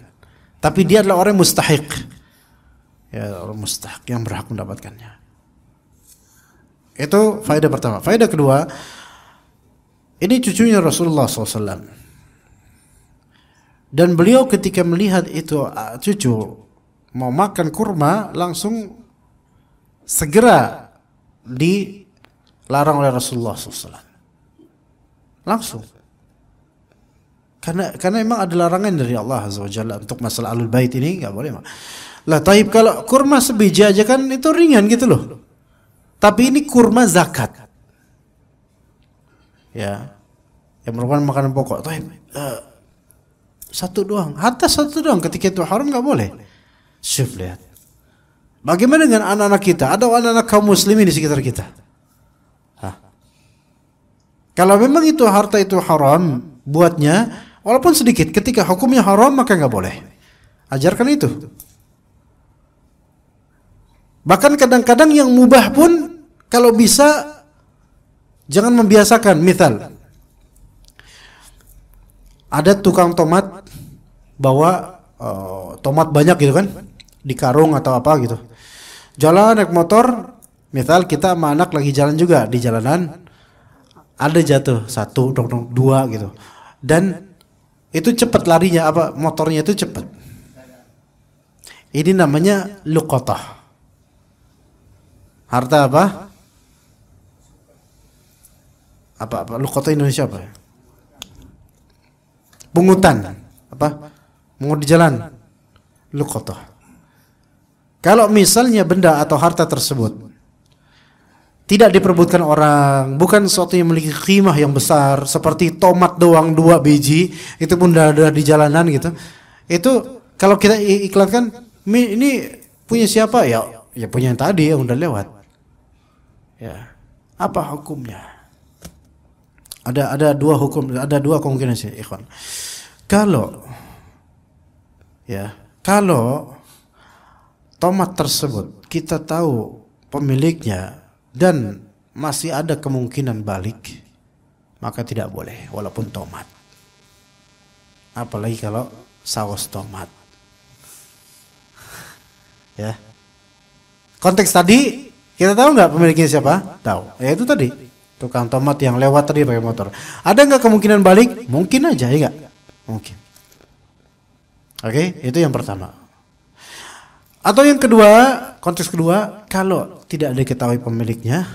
tapi dia adalah orang mustahik ya orang mustahik yang berhak mendapatkannya itu faedah pertama faedah kedua ini cucunya Rasulullah SAW dan beliau ketika melihat itu ah, cucu mau makan kurma langsung segera dilarang oleh Rasulullah SAW. Langsung. Karena karena memang ada larangan dari Allah Azza Wajalla untuk masalah alul bait ini nggak boleh. Lah taib kalau kurma sebiji aja kan itu ringan gitu loh. Tapi ini kurma zakat. Ya. Yang merupakan makanan pokok. Taib. Eh, satu doang. Hatta satu doang ketika itu haram nggak boleh. Syuf lihat. Bagaimana dengan anak-anak kita? Ada anak-anak kaum muslimin di sekitar kita. Hah? Kalau memang itu harta itu haram buatnya, walaupun sedikit, ketika hukumnya haram maka nggak boleh. Ajarkan itu. Bahkan kadang-kadang yang mubah pun kalau bisa jangan membiasakan. Misal, ada tukang tomat bawa uh, tomat banyak gitu kan? di karung atau apa gitu jalan naik motor misal kita sama anak lagi jalan juga di jalanan ada jatuh satu dong dong dua gitu dan itu cepat larinya apa motornya itu cepat ini namanya lukotah harta apa apa apa lukotah Indonesia apa ya? pungutan apa mau di jalan lukotah kalau misalnya benda atau harta tersebut tidak diperbutkan orang, bukan sesuatu yang memiliki khimah yang besar seperti tomat doang dua biji itu pun ada di jalanan gitu. Itu kalau kita iklankan ini punya siapa ya? Ya punya yang tadi yang udah lewat. Ya. Apa hukumnya? Ada ada dua hukum, ada dua kemungkinan sih, Ikhwan. Kalau ya, kalau tomat tersebut kita tahu pemiliknya dan masih ada kemungkinan balik, maka tidak boleh walaupun tomat. Apalagi kalau saus tomat. ya. Konteks tadi kita tahu nggak pemiliknya siapa? Tahu. Ya itu tadi tukang tomat yang lewat tadi pakai motor. Ada nggak kemungkinan balik? Mungkin aja ya nggak? Mungkin. Oke, itu yang pertama. Atau yang kedua, konteks kedua, kalau tidak diketahui pemiliknya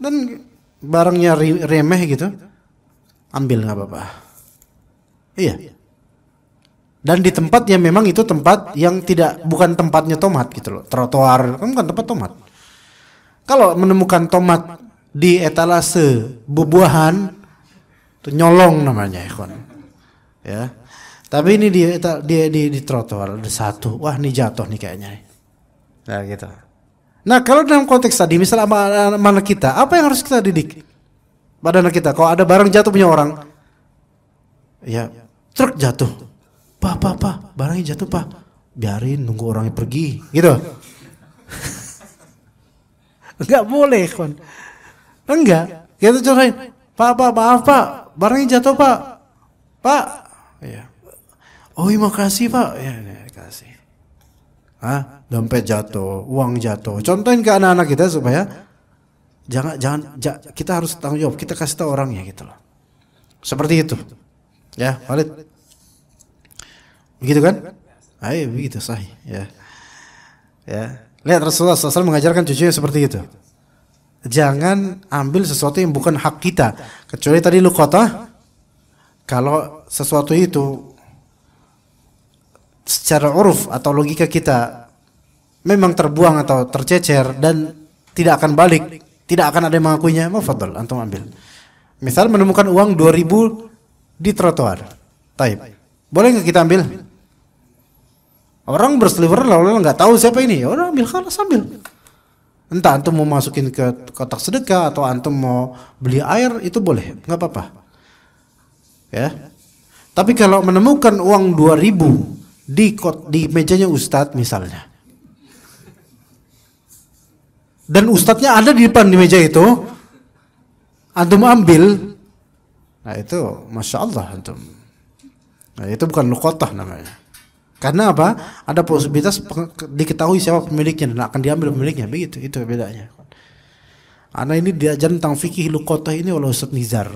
dan barangnya remeh gitu, ambil nggak apa-apa. Iya. Dan di tempat yang memang itu tempat yang tidak bukan tempatnya tomat gitu loh, trotoar kan bukan tempat tomat. Kalau menemukan tomat di etalase bubuahan, itu nyolong namanya, Ya, tapi ini dia dia di, di trotoar ada satu. Wah, ini jatuh nih kayaknya. Nah, gitu. Nah, kalau dalam konteks tadi misalnya sama kita, apa yang harus kita didik? Pada anak kita, kalau ada barang jatuh punya orang, ya truk jatuh. Pa, pa, pa, barangnya jatuh, pak, Biarin nunggu orangnya pergi, gitu. Enggak boleh, gitu kon. Enggak. Kita curain. Pak, pak, maaf, pak. Barangnya jatuh, pak. Pak. Iya. Oh, iya kasih pak. Ya, ya kasih. Hah? Dompet jatuh, uang jatuh. Contohin ke anak-anak kita supaya jangan jangan ja, kita harus tanggung jawab. Kita kasih tahu orangnya gitu loh. Seperti itu. Ya, valid. Begitu kan? Ayo begitu sahih ya. Ya. Lihat Rasulullah SAW mengajarkan cucunya seperti itu. Jangan ambil sesuatu yang bukan hak kita. Kecuali tadi lu kota, kalau sesuatu itu secara uruf atau logika kita memang terbuang atau tercecer dan tidak akan balik, tidak akan ada yang mengakuinya, mafadol antum ambil. Misal menemukan uang 2000 di trotoar. Taib. Boleh nggak kita ambil? Orang berseliweran lalu nggak tahu siapa ini. Ya udah ambil kalau sambil. Entah antum mau masukin ke kotak sedekah atau antum mau beli air itu boleh, nggak apa-apa. Ya. Tapi kalau menemukan uang 2000 di kot, di mejanya ustadz misalnya. Dan ustadznya ada di depan di meja itu, antum ambil, nah itu masya Allah antum. Nah itu bukan lukotah namanya. Karena apa? Ada posibilitas diketahui siapa pemiliknya dan akan diambil pemiliknya. Begitu, itu bedanya. karena ini diajar tentang fikih lukotah ini oleh ustadz Nizar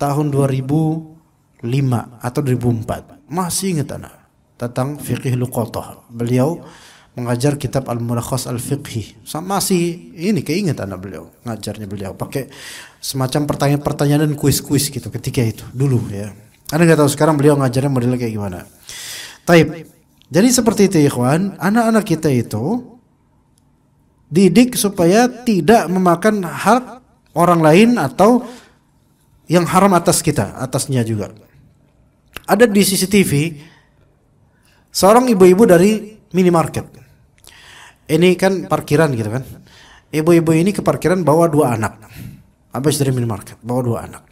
tahun 2005 atau 2004. Masih ingat anak tentang fiqih Luqatah. Beliau mengajar kitab Al-Mulakhas Al-Fiqhi. Masih ini keinget anak beliau, ngajarnya beliau pakai semacam pertanyaan-pertanyaan dan kuis-kuis gitu ketika itu dulu ya. Anda nggak tahu sekarang beliau ngajarnya modelnya kayak gimana. Taib. Jadi seperti itu ikhwan, anak-anak kita itu didik supaya tidak memakan hak orang lain atau yang haram atas kita, atasnya juga. Ada di CCTV, Seorang ibu-ibu dari minimarket. Ini kan parkiran gitu kan. Ibu-ibu ini ke parkiran bawa dua anak. Habis dari minimarket, bawa dua anak.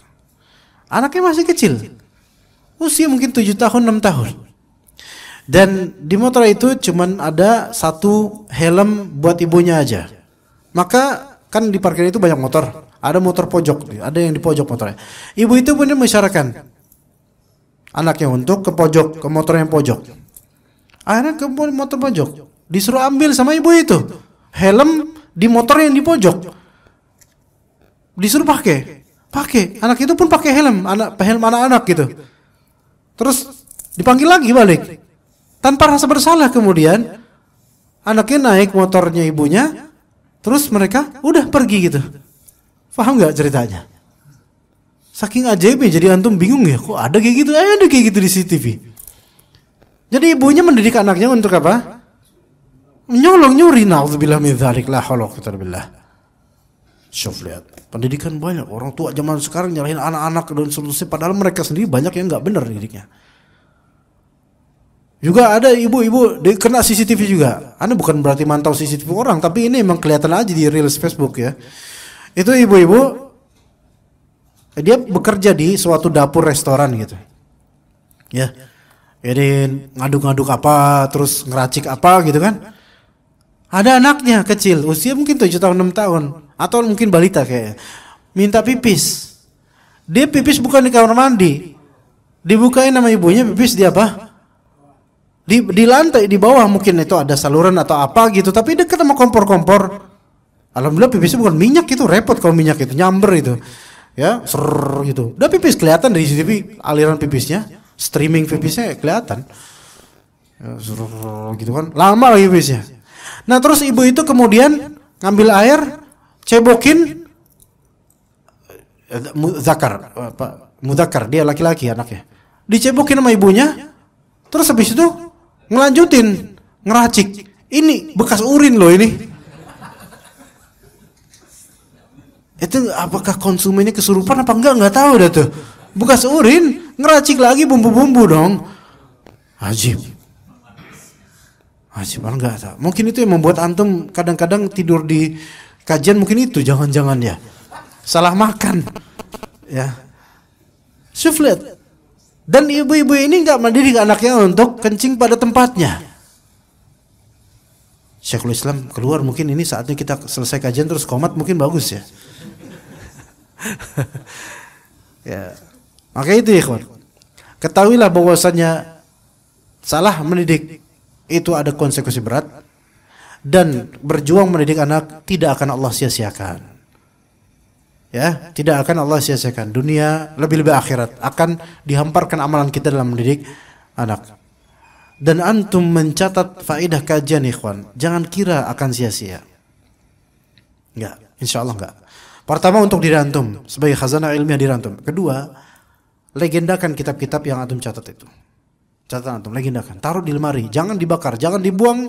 Anaknya masih kecil. Usia mungkin tujuh tahun, enam tahun. Dan di motor itu cuman ada satu helm buat ibunya aja. Maka kan di parkiran itu banyak motor. Ada motor pojok, ada yang di pojok motornya. Ibu itu punya mengisyarakan anaknya untuk ke pojok, ke motor yang pojok. Akhirnya ke motor pojok. Disuruh ambil sama ibu itu. Helm di motor yang di pojok. Disuruh pakai. Pakai. Anak itu pun pakai helm, anak helm anak-anak gitu. Terus dipanggil lagi balik. Tanpa rasa bersalah kemudian anaknya naik motornya ibunya. Terus mereka udah pergi gitu. Paham nggak ceritanya? Saking ajaibnya jadi antum bingung ya, kok ada kayak gitu? Eh, ada kayak gitu di CCTV. Jadi ibunya mendidik anaknya untuk apa? Nyolong nyuri naudzubillah min dzalik la haula quwwata billah. lihat. Pendidikan banyak orang tua zaman sekarang nyalahin anak-anak dan seterusnya padahal mereka sendiri banyak yang nggak benar didiknya. Juga ada ibu-ibu kena CCTV juga. Anda bukan berarti mantau CCTV orang, tapi ini emang kelihatan aja di reels Facebook ya. Itu ibu-ibu dia bekerja di suatu dapur restoran gitu. Ya jadi ngaduk-ngaduk apa terus ngeracik apa gitu kan ada anaknya kecil usia mungkin 7 tahun 6 tahun atau mungkin balita kayak minta pipis dia pipis bukan di kamar mandi dibukain sama ibunya pipis dia apa di, di lantai di bawah mungkin itu ada saluran atau apa gitu tapi dekat sama kompor-kompor alhamdulillah pipisnya bukan minyak itu repot kalau minyak itu nyamber itu ya ser gitu udah pipis kelihatan dari CCTV aliran pipisnya streaming VBC kelihatan ya, gitu kan lama lagi VBC nah terus ibu itu kemudian ngambil air cebokin eh, zakar eh, apa mudakar dia laki-laki anaknya dicebokin sama ibunya terus habis itu ngelanjutin ngeracik ini bekas urin loh ini itu apakah konsumennya kesurupan apa enggak nggak tahu dah tuh bekas urin, ngeracik lagi bumbu-bumbu dong. Ajib. Ajib, enggak tak? Mungkin itu yang membuat antum kadang-kadang tidur di kajian mungkin itu jangan-jangan ya. Salah makan. Ya. Suflet. Dan ibu-ibu ini nggak mendidik anaknya untuk kencing pada tempatnya. Syekhul Islam keluar mungkin ini saatnya kita selesai kajian terus komat mungkin bagus ya. ya. Maka itu ikhwan. Ketahuilah bahwasanya salah mendidik itu ada konsekuensi berat dan berjuang mendidik anak tidak akan Allah sia-siakan. Ya, tidak akan Allah sia-siakan. Dunia lebih-lebih akhirat akan dihamparkan amalan kita dalam mendidik anak. Dan antum mencatat faidah kajian ikhwan. Jangan kira akan sia-sia. Enggak, insya Allah enggak. Pertama untuk dirantum sebagai khazanah ilmiah diri antum. Kedua, legendakan kitab-kitab yang antum catat itu. Catatan antum legendakan. Taruh di lemari, jangan dibakar, jangan dibuang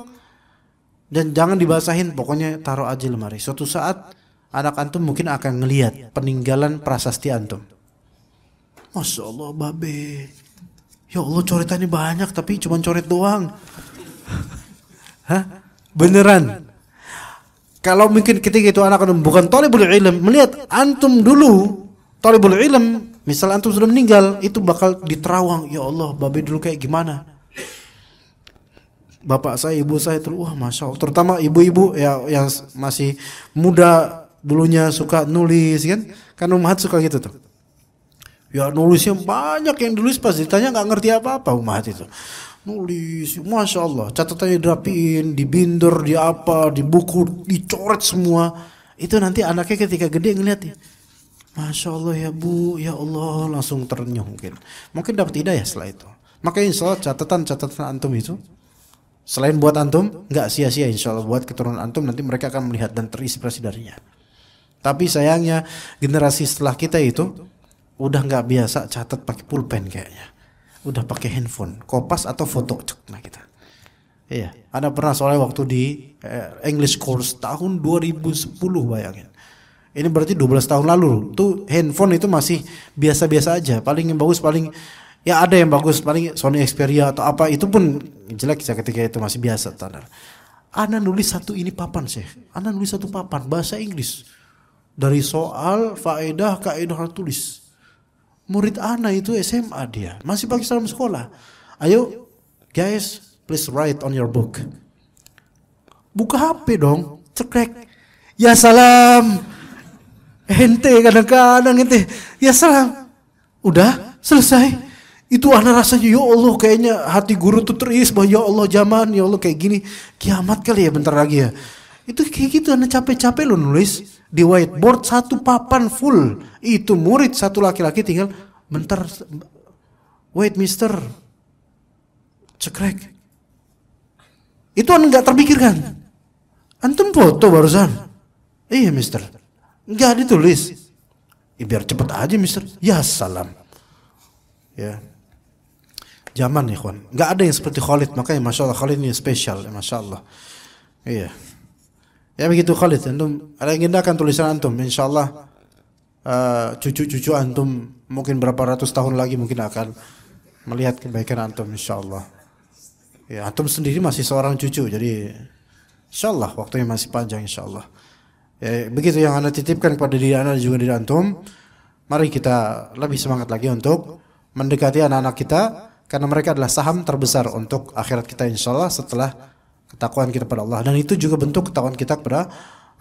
dan jangan dibasahin. Pokoknya taruh aja lemari. Suatu saat anak antum mungkin akan ngelihat peninggalan prasasti antum. Masya Allah babe. Ya Allah coretannya banyak tapi cuma coret doang. Hah? Beneran. Kalau mungkin ketika itu anak antum bukan tolibul ilm, melihat antum dulu tolibul ilm Misal antum sudah meninggal, itu bakal diterawang. Ya Allah, babe dulu kayak gimana? Bapak saya, ibu saya itu, wah masya Allah. Terutama ibu-ibu ya yang masih muda dulunya suka nulis kan? Kan umat suka gitu tuh. Ya nulisnya banyak yang nulis pas ditanya nggak ngerti apa-apa umat itu nulis masya Allah catatannya dirapiin dibinder di apa di buku dicoret semua itu nanti anaknya ketika gede ngeliatnya Masya Allah ya bu, ya Allah langsung ternyuh mungkin. Mungkin dapat tidak ya setelah itu. Maka insya Allah catatan-catatan antum itu selain buat antum nggak sia-sia insya Allah buat keturunan antum nanti mereka akan melihat dan terinspirasi darinya. Tapi sayangnya generasi setelah kita itu udah nggak biasa catat pakai pulpen kayaknya. Udah pakai handphone, kopas atau foto cek nah kita. Iya, ada pernah soalnya waktu di eh, English course tahun 2010 bayangin. Ini berarti 12 tahun lalu tuh handphone itu masih biasa-biasa aja. Paling yang bagus paling ya ada yang bagus paling Sony Xperia atau apa itu pun jelek saya ketika itu masih biasa standar. Anda nulis satu ini papan sih. Anda nulis satu papan bahasa Inggris dari soal faedah kaidah tulis. Murid Ana itu SMA dia masih pagi salam sekolah. Ayo guys, please write on your book. Buka HP dong, cekrek. Ya salam. Ente kadang-kadang ente. Ya serang Udah selesai. Itu anak rasanya ya Allah kayaknya hati guru tuh teris bahwa ya Allah zaman ya Allah kayak gini. Kiamat kali ya bentar lagi ya. Itu kayak gitu anak capek-capek lo nulis di whiteboard satu papan full. Itu murid satu laki-laki tinggal bentar wait mister cekrek itu anda nggak terpikirkan antum foto barusan iya mister Enggak ditulis. Ya, biar cepet aja mister. Ya salam. Ya. Zaman nih kawan. Enggak ada yang seperti Khalid. Makanya Masya Allah Khalid ini spesial. Masya Allah. Iya. Ya begitu Khalid. Antum, ada yang indahkan tulisan Antum. Insya Allah eh, cucu-cucu Antum mungkin berapa ratus tahun lagi mungkin akan melihat kebaikan Antum Insya Allah. Ya, Antum sendiri masih seorang cucu. Jadi Insya Allah waktunya masih panjang Insya Allah. Ya, begitu yang Anda titipkan kepada diri Anda juga diri antum. Mari kita lebih semangat lagi untuk mendekati anak-anak kita karena mereka adalah saham terbesar untuk akhirat kita insya Allah setelah ketakuan kita pada Allah dan itu juga bentuk ketakuan kita kepada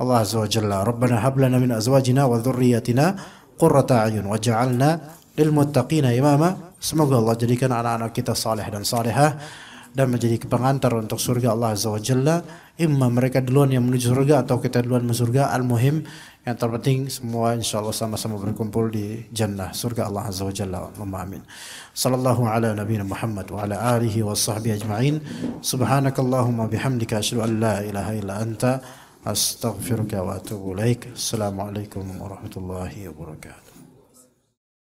Allah Azza wa Jalla. Rabbana hablana min azwajina wa dhurriyyatina qurrata ayun waj'alna lil muttaqina imama. Semoga Allah jadikan anak-anak kita saleh dan salehah dan menjadi pengantar untuk surga Allah Azza wa Jalla. Imma mereka duluan yang menuju surga atau kita duluan menuju surga. Al-Muhim yang terpenting semua insya Allah sama-sama berkumpul di jannah surga Allah Azza wa Jalla. Allahumma amin. Sallallahu ala Nabi Muhammad wa ala alihi wa sahbihi ajma'in. Subhanakallahumma bihamdika asyadu an la ilaha illa anta. Astaghfiruka wa atubu ilaik. Assalamualaikum warahmatullahi wabarakatuh.